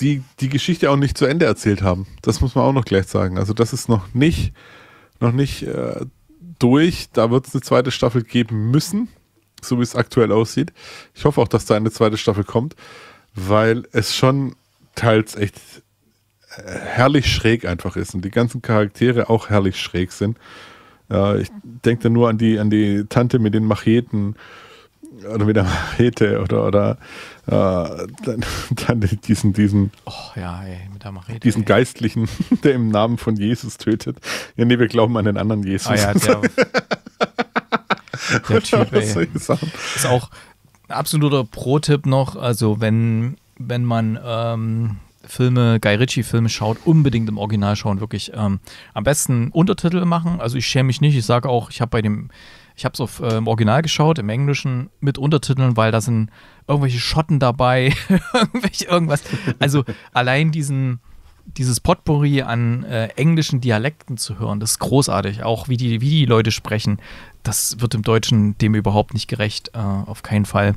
die die Geschichte auch nicht zu Ende erzählt haben. Das muss man auch noch gleich sagen. Also das ist noch nicht noch nicht äh, durch. Da wird es eine zweite Staffel geben müssen, so wie es aktuell aussieht. Ich hoffe auch, dass da eine zweite Staffel kommt, weil es schon teils echt äh, herrlich schräg einfach ist und die ganzen Charaktere auch herrlich schräg sind. Äh, ich denke da nur an die, an die Tante mit den Macheten oder mit der Machete <laughs> oder, oder äh, dann, <laughs> dann, diesen, diesen, oh, ja, ey, Machete, diesen ey. Geistlichen, <laughs> der im Namen von Jesus tötet. Ja, nee, wir glauben an den anderen Jesus. Ah, ja, der, der Typ, ey. Ist auch ein absoluter Pro-Tipp noch, also wenn, wenn man ähm, Filme, Guy Ritchie-Filme schaut, unbedingt im Original schauen, wirklich. Ähm, am besten Untertitel machen. Also ich schäme mich nicht. Ich sage auch, ich habe bei dem ich habe es äh, im Original geschaut, im Englischen mit Untertiteln, weil da sind irgendwelche Schotten dabei, <laughs> irgendwelche irgendwas. Also allein diesen dieses Potpourri an äh, englischen Dialekten zu hören, das ist großartig. Auch wie die, wie die Leute sprechen, das wird im Deutschen dem überhaupt nicht gerecht, äh, auf keinen Fall.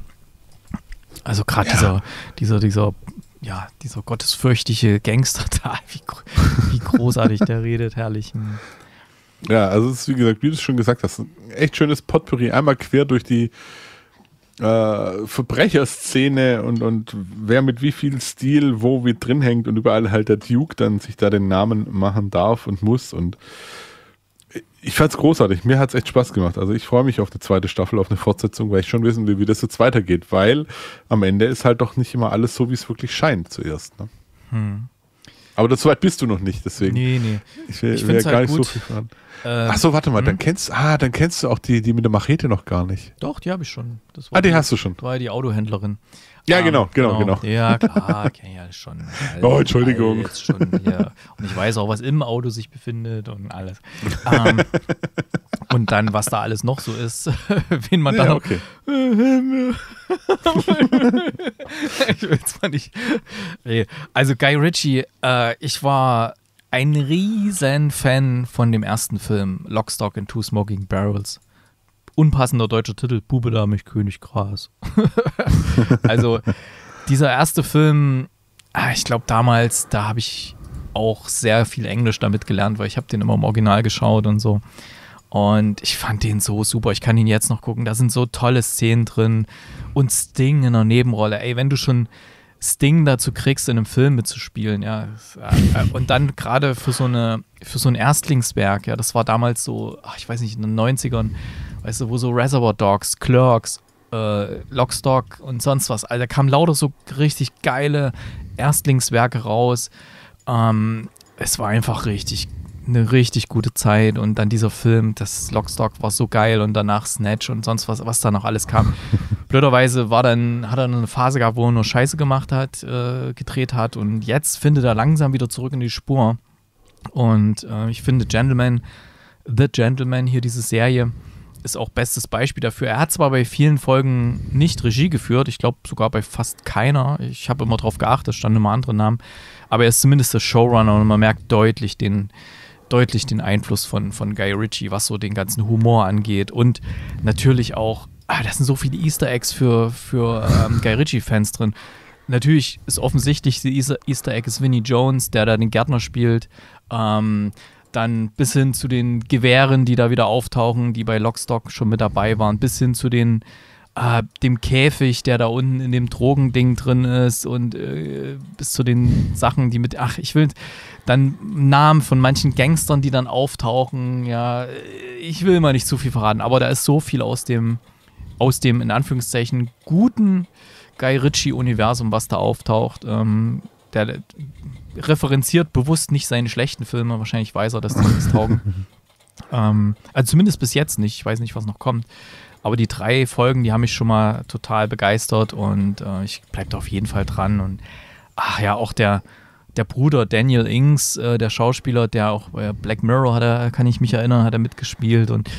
Also gerade ja. dieser, dieser, dieser, ja, dieser gottesfürchtige Gangster <laughs> da, wie, wie großartig der redet, herrlichen. Hm. Ja, also es ist wie gesagt, wie du es schon gesagt hast, ein echt schönes Potpourri, einmal quer durch die äh, Verbrecherszene und, und wer mit wie viel Stil wo wie drin hängt und überall halt der Duke dann sich da den Namen machen darf und muss und ich fand es großartig, mir hat es echt Spaß gemacht. Also ich freue mich auf eine zweite Staffel, auf eine Fortsetzung, weil ich schon wissen will, wie das jetzt weitergeht, weil am Ende ist halt doch nicht immer alles so, wie es wirklich scheint zuerst. Ne? Hm. Aber so weit bist du noch nicht, deswegen. Nee, nee. Ich, will, ich finde gar halt nicht gut. so viel fahren. Ähm, Ach warte mal, dann hm? kennst, ah, dann kennst du auch die, die mit der Machete noch gar nicht. Doch, die habe ich schon. ah, die, die, hast du schon. Das War ja die Autohändlerin. Ja, um, ähm, genau, genau, genau, genau, Ja, <laughs> klar, kenne ich ja schon. Oh, alles, oh, Entschuldigung. Alles schon und ich weiß auch, was im Auto sich befindet und alles. Um, ähm, <laughs> Und dann, was da alles noch so ist, <laughs> wen man ja, da okay. Äh, <laughs> ich will zwar nicht. Also Guy Ritchie, äh, ich war ein riesen Fan von dem ersten Film, Lockstock and Two Smoking Barrels. Unpassender deutscher Titel, Bube da mich König Gras. <laughs> also dieser erste Film, ah, ich glaube damals, da habe ich auch sehr viel Englisch damit gelernt, weil ich habe den immer im Original geschaut und so. Und ich fand den so super. Ich kann ihn jetzt noch gucken. Da sind so tolle Szenen drin. Und Sting in einer Nebenrolle. Ey, wenn du schon Sting dazu kriegst, in einem Film mitzuspielen, ja. Äh, äh, und dann gerade für so für so ein Erstlingswerk, ja, das war damals so, ach, ich weiß nicht, in den 90ern, weißt du, wo so Reservoir Dogs, Clerks, äh, Lockstock und sonst was. Also da kamen lauter so richtig geile Erstlingswerke raus. Ähm, es war einfach richtig eine richtig gute Zeit und dann dieser Film, das Lockstock war so geil und danach Snatch und sonst was, was da noch alles kam. <laughs> Blöderweise war dann, hat er eine Phase gehabt, wo er nur Scheiße gemacht hat, äh, gedreht hat und jetzt findet er langsam wieder zurück in die Spur. Und äh, ich finde Gentleman, The Gentleman hier, diese Serie, ist auch bestes Beispiel dafür. Er hat zwar bei vielen Folgen nicht Regie geführt, ich glaube sogar bei fast keiner. Ich habe immer darauf geachtet, es standen immer andere Namen. Aber er ist zumindest der Showrunner und man merkt deutlich den, deutlich den Einfluss von, von Guy Ritchie, was so den ganzen Humor angeht und natürlich auch, ah, da sind so viele Easter Eggs für, für ähm, Guy Ritchie-Fans drin. Natürlich ist offensichtlich die Easter, Egg ist Vinnie Jones, der da den Gärtner spielt. Ähm, dann bis hin zu den Gewehren, die da wieder auftauchen, die bei Lockstock schon mit dabei waren, bis hin zu den äh, dem Käfig, der da unten in dem Drogending drin ist und äh, bis zu den Sachen, die mit, ach, ich will dann Namen von manchen Gangstern, die dann auftauchen, ja, ich will mal nicht zu viel verraten, aber da ist so viel aus dem, aus dem in Anführungszeichen guten Guy Ritchie-Universum, was da auftaucht. Ähm, der referenziert bewusst nicht seine schlechten Filme, wahrscheinlich weiß er, dass die nichts taugen. <laughs> ähm, also zumindest bis jetzt nicht, ich weiß nicht, was noch kommt. Aber die drei Folgen, die haben mich schon mal total begeistert und äh, ich bleibe da auf jeden Fall dran. Und ach ja, auch der, der Bruder Daniel Ings, äh, der Schauspieler, der auch bei äh, Black Mirror hat er, kann ich mich erinnern, hat er mitgespielt und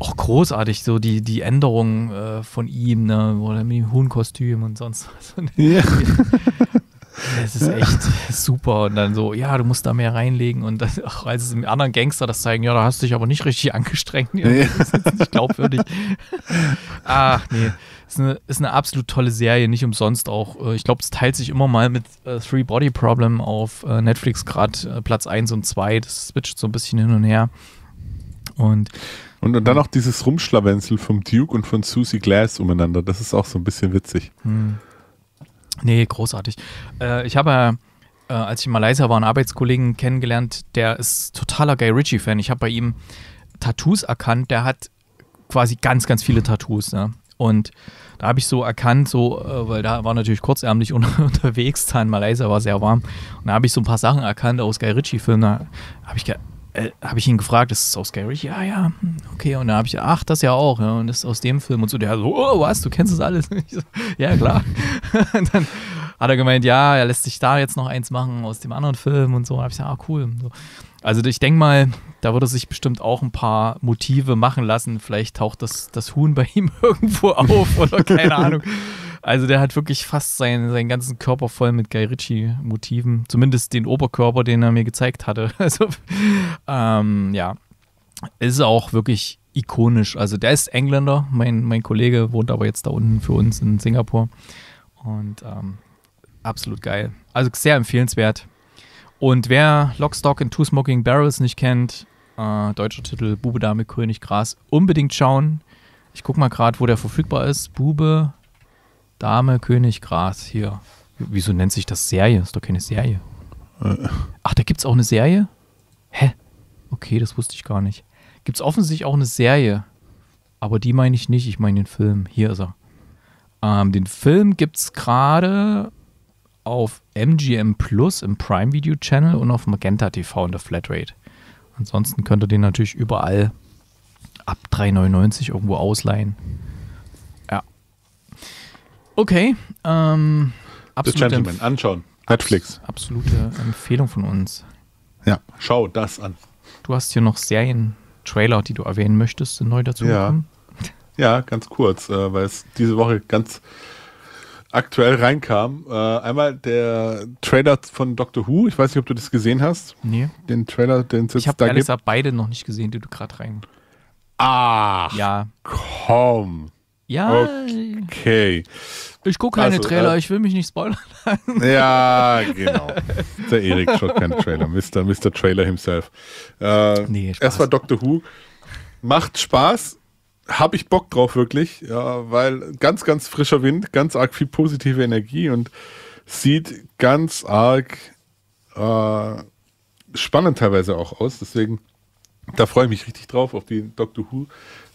auch großartig, so die, die Änderung äh, von ihm, ne, wo er mit dem Huhnkostüm und sonst was. Ja. <laughs> Es ist echt super. Und dann so, ja, du musst da mehr reinlegen. Und dann, auch als es mit anderen Gangster das zeigen, ja, da hast du dich aber nicht richtig angestrengt. Nee. <laughs> Das ist nicht glaubwürdig. Ach, nee. Ist eine, ist eine absolut tolle Serie, nicht umsonst auch. Äh, ich glaube, es teilt sich immer mal mit äh, Three Body Problem auf äh, Netflix gerade äh, Platz 1 und 2. Das switcht so ein bisschen hin und her. Und und, und, dann auch dieses Rumschlawenzel vom Duke und von Susie Glass umeinander. Das ist auch so ein bisschen witzig. Hm. Nee, großartig. Äh, ich habe, äh, als ich in Malaysia war, einen Arbeitskollegen kennengelernt, der ist totaler Guy Ritchie-Fan. Ich habe bei ihm Tattoos erkannt. Der hat quasi ganz, ganz viele Tattoos. Ne? Und da habe ich so erkannt, so, äh, weil da war natürlich kurzärmlich <laughs> un unterwegs, da in Malaysia war sehr warm. Und da habe ich so ein paar Sachen erkannt aus Guy Ritchie-Filmen. Da habe ich gedacht, äh, habe ich ihn gefragt, ist es auch scary? Ja, ja, hm, okay. Und dann habe ich, ach, das ja auch. Ja, und das ist aus dem Film. Und so, der so, oh, was, du kennst das alles? <laughs> So, ja, klar. <laughs> und dann hat er gemeint, ja, er lässt sich da jetzt noch eins machen aus dem anderen Film und so. Und habe ich gesagt, ah, cool. So. Also ich denke mal, da würde sich bestimmt auch ein paar Motive machen lassen. Vielleicht taucht das, das Huhn bei ihm <laughs> irgendwo auf oder keine Ahnung. Also der hat wirklich fast seinen, seinen ganzen Körper voll mit Guy Ritchie-Motiven. Zumindest den Oberkörper, den er mir gezeigt hatte. <laughs> Also ähm, ja, ist auch wirklich ikonisch. Also der ist Engländer, mein, mein Kollege wohnt aber jetzt da unten für uns in Singapur. Und ähm, absolut geil. Also sehr empfehlenswert. Und wer Lockstock and Two Smoking Barrels nicht kennt, äh, deutscher Titel Bube Dame König Gras, unbedingt schauen. Ich guck mal gerade, wo der verfügbar ist. Bube Dame, König, Gras hier. Wieso nennt sich das Serie? Ist doch keine Serie. Äh. Ach, da gibt es auch eine Serie? Hä? Okay, das wusste ich gar nicht. Gibt es offensichtlich auch eine Serie. Aber die meine ich nicht, ich meine den Film. Hier ist er. Ähm, den Film gibt es gerade auf MGM Plus im Prime Video Channel und auf Magenta TV in der Flatrate. Ansonsten könnt ihr den natürlich überall ab 3,99 irgendwo ausleihen. Okay. Ähm, The Gentleman, anschauen. Netflix. absolute Empfehlung von uns. Ja, schau das an. Du hast hier noch Serien-Trailer, die du erwähnen möchtest, sind neu dazu ja. gekommen. Ja, ganz kurz, äh, weil es diese Woche ganz aktuell reinkam. Äh, einmal der Trailer von Doctor Who. Ich weiß nicht, ob du das gesehen hast. Nee. Den Trailer, den es jetzt Ich habe beide noch nicht gesehen, die du gerade rein. Ach, ja. komm. Ja. Okay. Ich gucke keine also, Trailer, äh, ich will mich nicht spoilern. <laughs> ja, genau. Der Erik schaut keinen Trailer. Mr. Mr. Trailer himself. Äh, nee, Spaß. Erstmal Doctor Who. Macht Spaß. Habe ich Bock drauf, wirklich. Ja, weil ganz, ganz frischer Wind, ganz arg viel positive Energie und sieht ganz arg äh, spannend teilweise auch aus. Deswegen, da freue ich mich richtig drauf auf die Doctor Who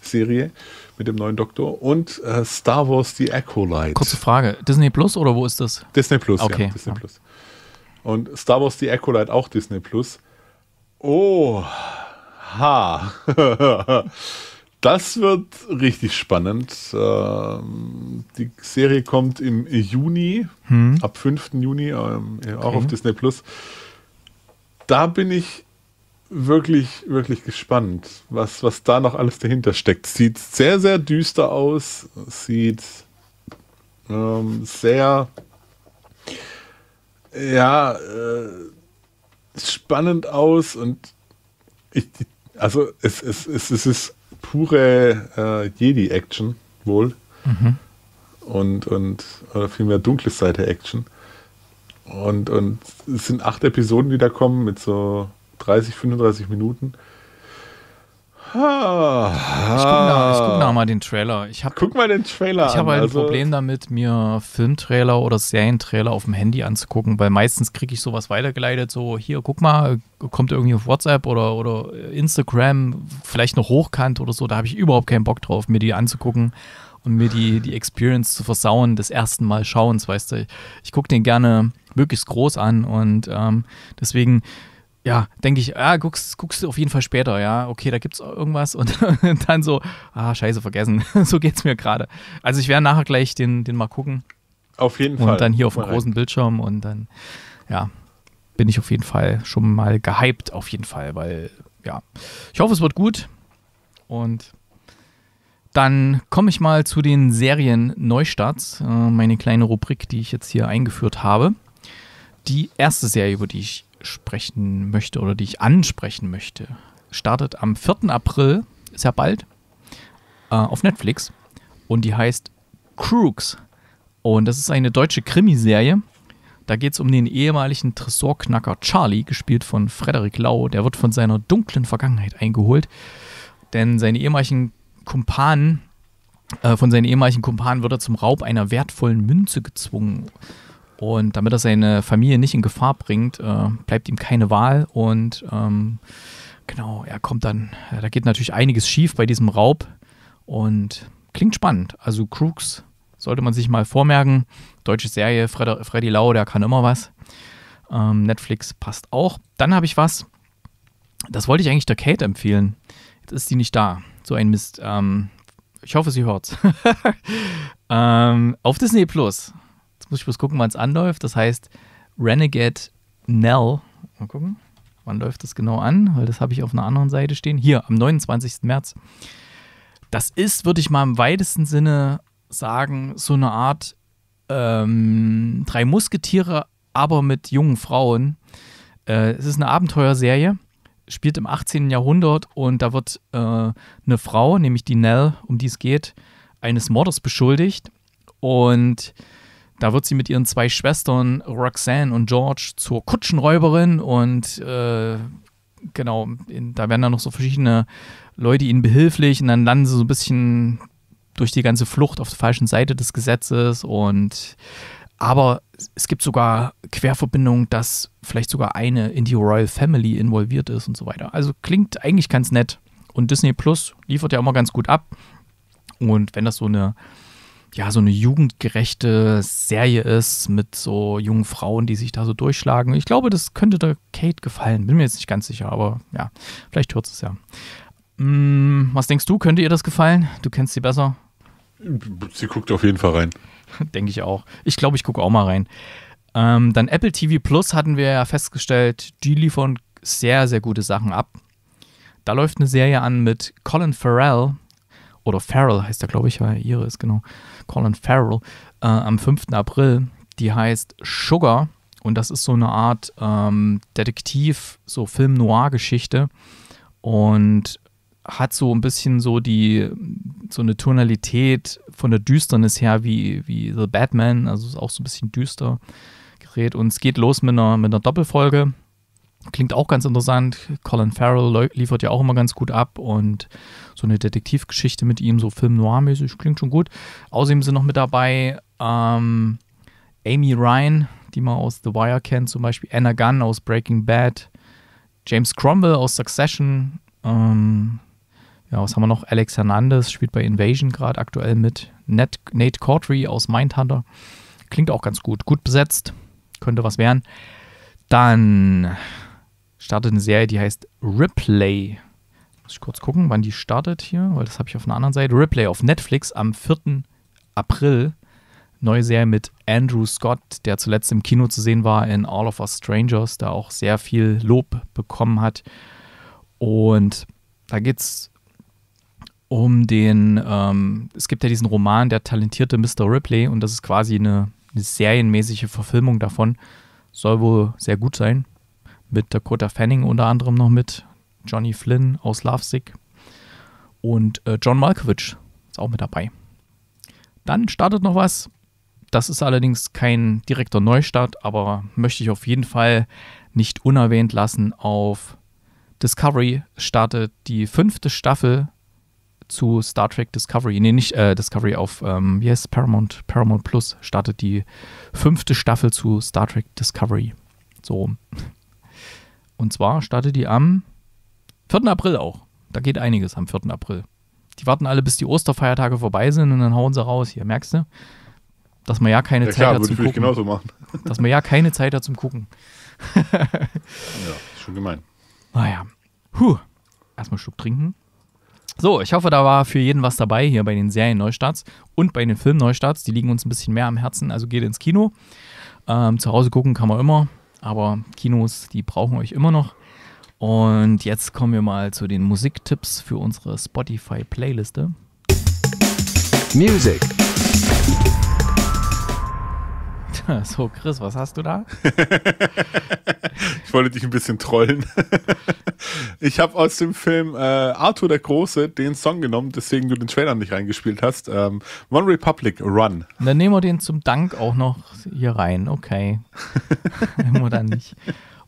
Serie mit dem neuen Doktor und äh, Star Wars The Acolyte. Kurze Frage, Disney Plus oder wo ist das? Disney Plus, okay. ja, Disney ja. Plus. Und Star Wars The Acolyte auch Disney Plus. Oh, ha. <laughs> das wird richtig spannend. Ähm, die Serie kommt im Juni, hm. ab 5. Juni, ähm, auch auf Disney Plus. Da bin ich wirklich, wirklich gespannt, was, was da noch alles dahinter steckt. Sieht sehr, sehr düster aus, sieht ähm, sehr, ja, äh, spannend aus und ich, also es, es, es, es ist pure äh, Jedi-Action wohl mhm. und, und oder vielmehr dunkle Seite-Action. Und, und es sind acht Episoden, die da kommen mit so 30, 35 Minuten. ich gucke nach, ich guck nach mal den Trailer. Ich hab, guck mal den Trailer Ich habe halt also ein Problem damit, mir Filmtrailer oder Serientrailer auf dem Handy anzugucken, weil meistens kriege ich sowas weitergeleitet, so hier, guck mal, kommt irgendwie auf WhatsApp oder, oder Instagram, vielleicht noch hochkant oder so, da habe ich überhaupt keinen Bock drauf, mir die anzugucken und mir die, die Experience zu versauen des ersten Mal Schauens, weißt du. Ich gucke den gerne möglichst groß an und ähm, deswegen ja, denke ich, ah, guckst, guckst du auf jeden Fall später, ja, okay, da gibt gibt's irgendwas und <laughs> dann so, ah, scheiße, vergessen. <laughs> so geht es mir gerade. Also ich werde nachher gleich den, den mal gucken. Auf jeden und Fall. Und dann hier auf dem großen Bildschirm und dann, ja, bin ich auf jeden Fall schon mal gehypt, auf jeden Fall, weil, ja, ich hoffe, es wird gut. Und dann komme ich mal zu den Serien-Neustarts, äh, meine kleine Rubrik, die ich jetzt hier eingeführt habe. Die erste Serie, über die ich sprechen möchte oder die ich ansprechen möchte, startet am 4. April, ist ja bald, äh, auf Netflix. Und die heißt Crooks. Und das ist eine deutsche Krimiserie. Da geht es um den ehemaligen Tresorknacker Charlie, gespielt von Frederik Lau. Der wird von seiner dunklen Vergangenheit eingeholt. Denn seine ehemaligen Kumpanen, äh, von seinen ehemaligen Kumpanen wird er zum Raub einer wertvollen Münze gezwungen. Und damit er seine Familie nicht in Gefahr bringt, äh, bleibt ihm keine Wahl. Und ähm, genau, er kommt dann, äh, da geht natürlich einiges schief bei diesem Raub. Und klingt spannend. Also Crooks sollte man sich mal vormerken. Deutsche Serie, Fred, Freddy Lau, der kann immer was. Ähm, Netflix passt auch. Dann habe ich was, das wollte ich eigentlich der Kate empfehlen. Jetzt ist sie nicht da. So ein Mist. Ähm, ich hoffe, sie hört's. <laughs> ähm, auf Disney Plus Jetzt muss ich bloß gucken, wann es anläuft. Das heißt Renegade Nell. Mal gucken, wann läuft das genau an, weil das habe ich auf einer anderen Seite stehen. Hier, am 29. März. Das ist, würde ich mal im weitesten Sinne sagen, so eine Art ähm, Drei Musketiere, aber mit jungen Frauen. Äh, es ist eine Abenteuerserie, spielt im 18. Jahrhundert und da wird äh, eine Frau, nämlich die Nell, um die es geht, eines Mordes beschuldigt. Und da wird sie mit ihren zwei Schwestern Roxanne und George zur Kutschenräuberin und äh, genau, in, da werden dann noch so verschiedene Leute ihnen behilflich und dann landen sie so ein bisschen durch die ganze Flucht auf der falschen Seite des Gesetzes und aber es gibt sogar Querverbindungen, dass vielleicht sogar eine in die Royal Family involviert ist und so weiter. Also klingt eigentlich ganz nett. Und Disney Plus liefert ja immer ganz gut ab. Und wenn das so eine ja, so eine jugendgerechte Serie ist mit so jungen Frauen, die sich da so durchschlagen. Ich glaube, das könnte der Kate gefallen. Bin mir jetzt nicht ganz sicher, aber ja, vielleicht hört es ja. Hm, was denkst du, könnte ihr das gefallen? Du kennst sie besser. Sie guckt auf jeden Fall rein. <laughs> Denke ich auch. Ich glaube, ich gucke auch mal rein. Ähm, dann Apple TV Plus hatten wir ja festgestellt, die liefern sehr, sehr gute Sachen ab. Da läuft eine Serie an mit Colin Farrell, oder Farrell heißt er, glaube ich, weil ihre ist, genau. Colin Farrell, äh, am 5. April. Die heißt Sugar und das ist so eine Art ähm, Detektiv, so Film-Noir-Geschichte und hat so ein bisschen so die, so eine Tonalität von der Düsternis her wie, wie The Batman, also ist auch so ein bisschen düster gerät und es geht los mit einer, mit einer Doppelfolge Klingt auch ganz interessant. Colin Farrell liefert ja auch immer ganz gut ab und so eine Detektivgeschichte mit ihm, so Film Noir-mäßig, klingt schon gut. Außerdem sind noch mit dabei ähm, Amy Ryan, die man aus The Wire kennt, zum Beispiel Anna Gunn aus Breaking Bad, James Cromwell aus Succession, ähm, ja, was haben wir noch? Alex Hernandez spielt bei Invasion gerade aktuell mit, Nat, Nate Cawtry aus Mindhunter. Klingt auch ganz gut, gut besetzt, könnte was werden. Dann startet eine Serie, die heißt Ripley. Muss ich kurz gucken, wann die startet hier, weil das habe ich auf einer anderen Seite. Ripley auf Netflix am 4. April. Neue Serie mit Andrew Scott, der zuletzt im Kino zu sehen war in All of Us Strangers, da auch sehr viel Lob bekommen hat. Und da geht es um den, ähm, es gibt ja diesen Roman, der talentierte Mr. Ripley, und das ist quasi eine, eine serienmäßige Verfilmung davon. Soll wohl sehr gut sein mit Dakota Fanning unter anderem noch mit, Johnny Flynn aus Lovesick und äh, John Malkovich ist auch mit dabei. Dann startet noch was. Das ist allerdings kein direkter Neustart, aber möchte ich auf jeden Fall nicht unerwähnt lassen. Auf Discovery startet die fünfte Staffel zu Star Trek Discovery. Nee, nicht äh, Discovery auf ähm, yes, Paramount, Paramount Plus startet die fünfte Staffel zu Star Trek Discovery. So, und zwar startet die am 4. April auch. Da geht einiges am 4. April. Die warten alle, bis die Osterfeiertage vorbei sind und dann hauen sie raus. Hier, merkst du? Dass man ja keine ja, Zeit klar, hat zum Gucken. Genauso machen. <laughs> dass man ja keine Zeit hat zum Gucken. ja, ist schon gemein. Naja. Puh. Erstmal einen Schluck trinken. So, ich hoffe, da war für jeden was dabei hier bei den Serien-Neustarts und bei den Film-Neustarts. Die liegen uns ein bisschen mehr am Herzen, also geht ins Kino. Ähm, zu Hause gucken kann man immer aber Kinos, die brauchen euch immer noch. Und jetzt kommen wir mal zu den Musiktipps für unsere Spotify-Playliste. Musik. <laughs> So, Chris, was hast du da? ich wollte dich ein bisschen trollen. <laughs> Ich habe aus dem Film äh, Arthur der Große den Song genommen, deswegen du den Trailer nicht reingespielt hast. Ähm, One Republic Run. dann nehmen wir den zum Dank auch noch hier rein. Okay. Oder <laughs> nicht.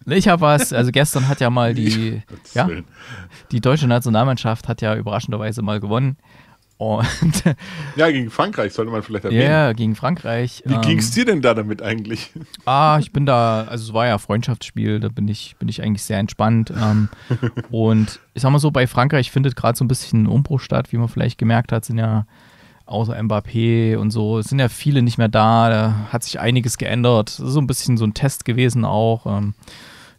ich habe was, also gestern hat ja mal die, ja, die deutsche Nationalmannschaft hat ja überraschenderweise mal gewonnen. Und ja, gegen Frankreich sollte man vielleicht erwähnen. Ja, yeah, gegen Frankreich. Wie ähm, ging es dir denn da damit eigentlich? Ah, ich bin da, also es war ja Freundschaftsspiel, da bin ich, bin ich eigentlich sehr entspannt. Ähm, <laughs> und ich sag mal so, bei Frankreich findet gerade so ein bisschen ein Umbruch statt, wie man vielleicht gemerkt hat, sind ja außer Mbappé und so, es sind ja viele nicht mehr da, da hat sich einiges geändert. Das ist so ein bisschen so ein Test gewesen auch. Ähm,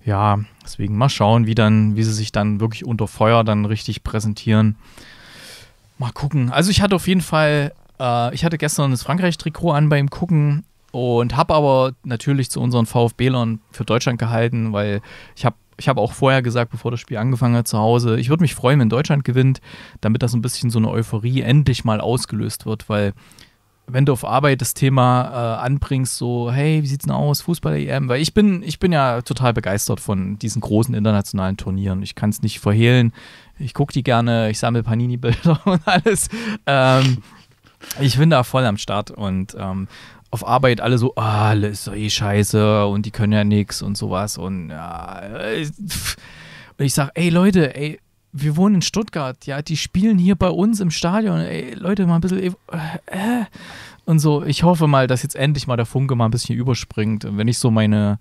ja, deswegen mal schauen, wie dann, wie sie sich dann wirklich unter Feuer dann richtig präsentieren. Mal gucken. Also ich hatte auf jeden Fall, äh, ich hatte gestern das Frankreich-Trikot an beim Gucken und habe aber natürlich zu unseren VfB-Lern für Deutschland gehalten, weil ich habe ich habe auch vorher gesagt, bevor das Spiel angefangen hat zu Hause, ich würde mich freuen, wenn Deutschland gewinnt, damit das ein bisschen so eine Euphorie endlich mal ausgelöst wird, weil wenn du auf Arbeit das Thema äh, anbringst, so, hey, wie sieht's denn aus, Fußball-EM? Weil ich bin, ich bin ja total begeistert von diesen großen internationalen Turnieren. Ich kann es nicht verhehlen. Ich gucke die gerne, ich sammle Panini-Bilder <laughs> und alles. Ähm, ich bin da voll am Start und ähm, auf Arbeit alle so, ah, oh, ist doch eh scheiße und die können ja nix und sowas und ja. Äh, und ich sag, ey Leute, ey, wir wohnen in Stuttgart, ja, die spielen hier bei uns im Stadion. Ey, Leute, mal ein bisschen. Äh, und so, ich hoffe mal, dass jetzt endlich mal der Funke mal ein bisschen überspringt. Wenn ich so meine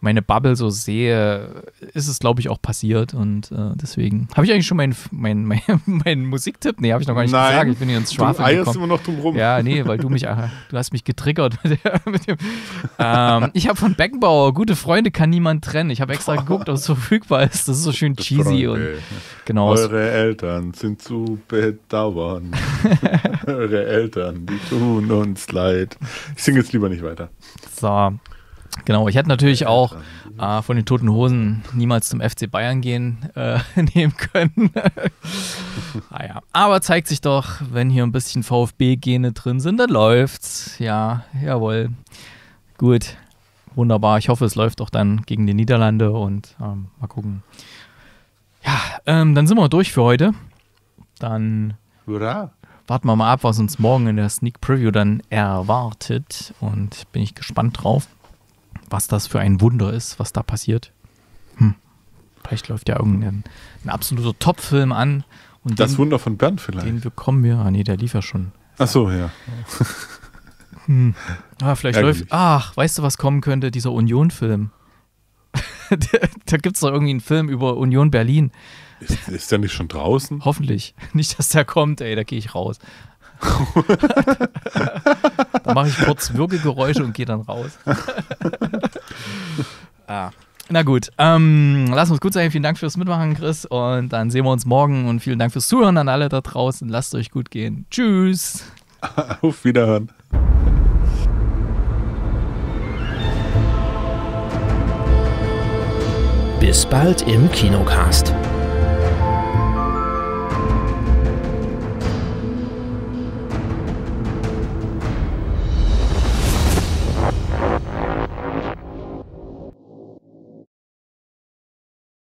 meine Bubble so sehe, ist es, glaube ich, auch passiert. Und äh, deswegen habe ich eigentlich schon meinen mein, <laughs> mein, mein Musiktipp. Nee, habe ich noch gar nicht Nein, gesagt. Ich bin hier ins Schwafeln. Du eierst immer noch drum rum. Ja, nee, weil du mich, <laughs> ah, du hast mich getriggert mit, der, <laughs> mit dem. Ähm, ich habe von Beckenbauer, gute Freunde kann niemand trennen. Ich habe extra geguckt, ob es verfügbar ist. Das ist so schön cheesy. Freunde. Und, genau, Eure Eltern sind zu bedauern. Eure Eltern, die tun uns leid. Ich singe jetzt lieber nicht weiter. So. Genau, ich hätte natürlich auch äh, von den toten Hosen niemals zum FC Bayern gehen äh, <laughs> nehmen können. naja. <laughs> Ah aber zeigt sich doch, wenn hier ein bisschen VfB-Gene drin sind, dann läuft's. Ja, jawohl. Gut, wunderbar. Ich hoffe, es läuft auch dann gegen die Niederlande und ähm, mal gucken. Ja, ähm, dann sind wir durch für heute. Dann Hurra. warten wir mal ab, was uns morgen in der Sneak Preview dann erwartet. Und bin ich gespannt drauf was das für ein Wunder ist, was da passiert. Hm. Vielleicht läuft ja irgendein ein absoluter Top-Film an. Und das den, Wunder von Bern vielleicht. Den bekommen wir. Ah, nee, der lief ja schon. Ach so, ja. Hm. Ah, vielleicht Ärgerlich. läuft. Ach, weißt du, was kommen könnte? Dieser Union-Film. <laughs> da gibt es doch irgendwie einen Film über Union Berlin. Ist, ist, der nicht schon draußen? Hoffentlich. <laughs> Nicht, dass der kommt, ey, da gehe ich raus. <laughs> da mache ich kurz Würgegeräusche und gehe dann raus. <laughs> ah. Na gut, ähm, lass uns gut sein. Vielen Dank fürs Mitmachen, Chris. Und dann sehen wir uns morgen. Und vielen Dank fürs Zuhören an alle da draußen. Lasst euch gut gehen. Tschüss. <laughs> Auf Wiederhören. Bis bald im Kinocast.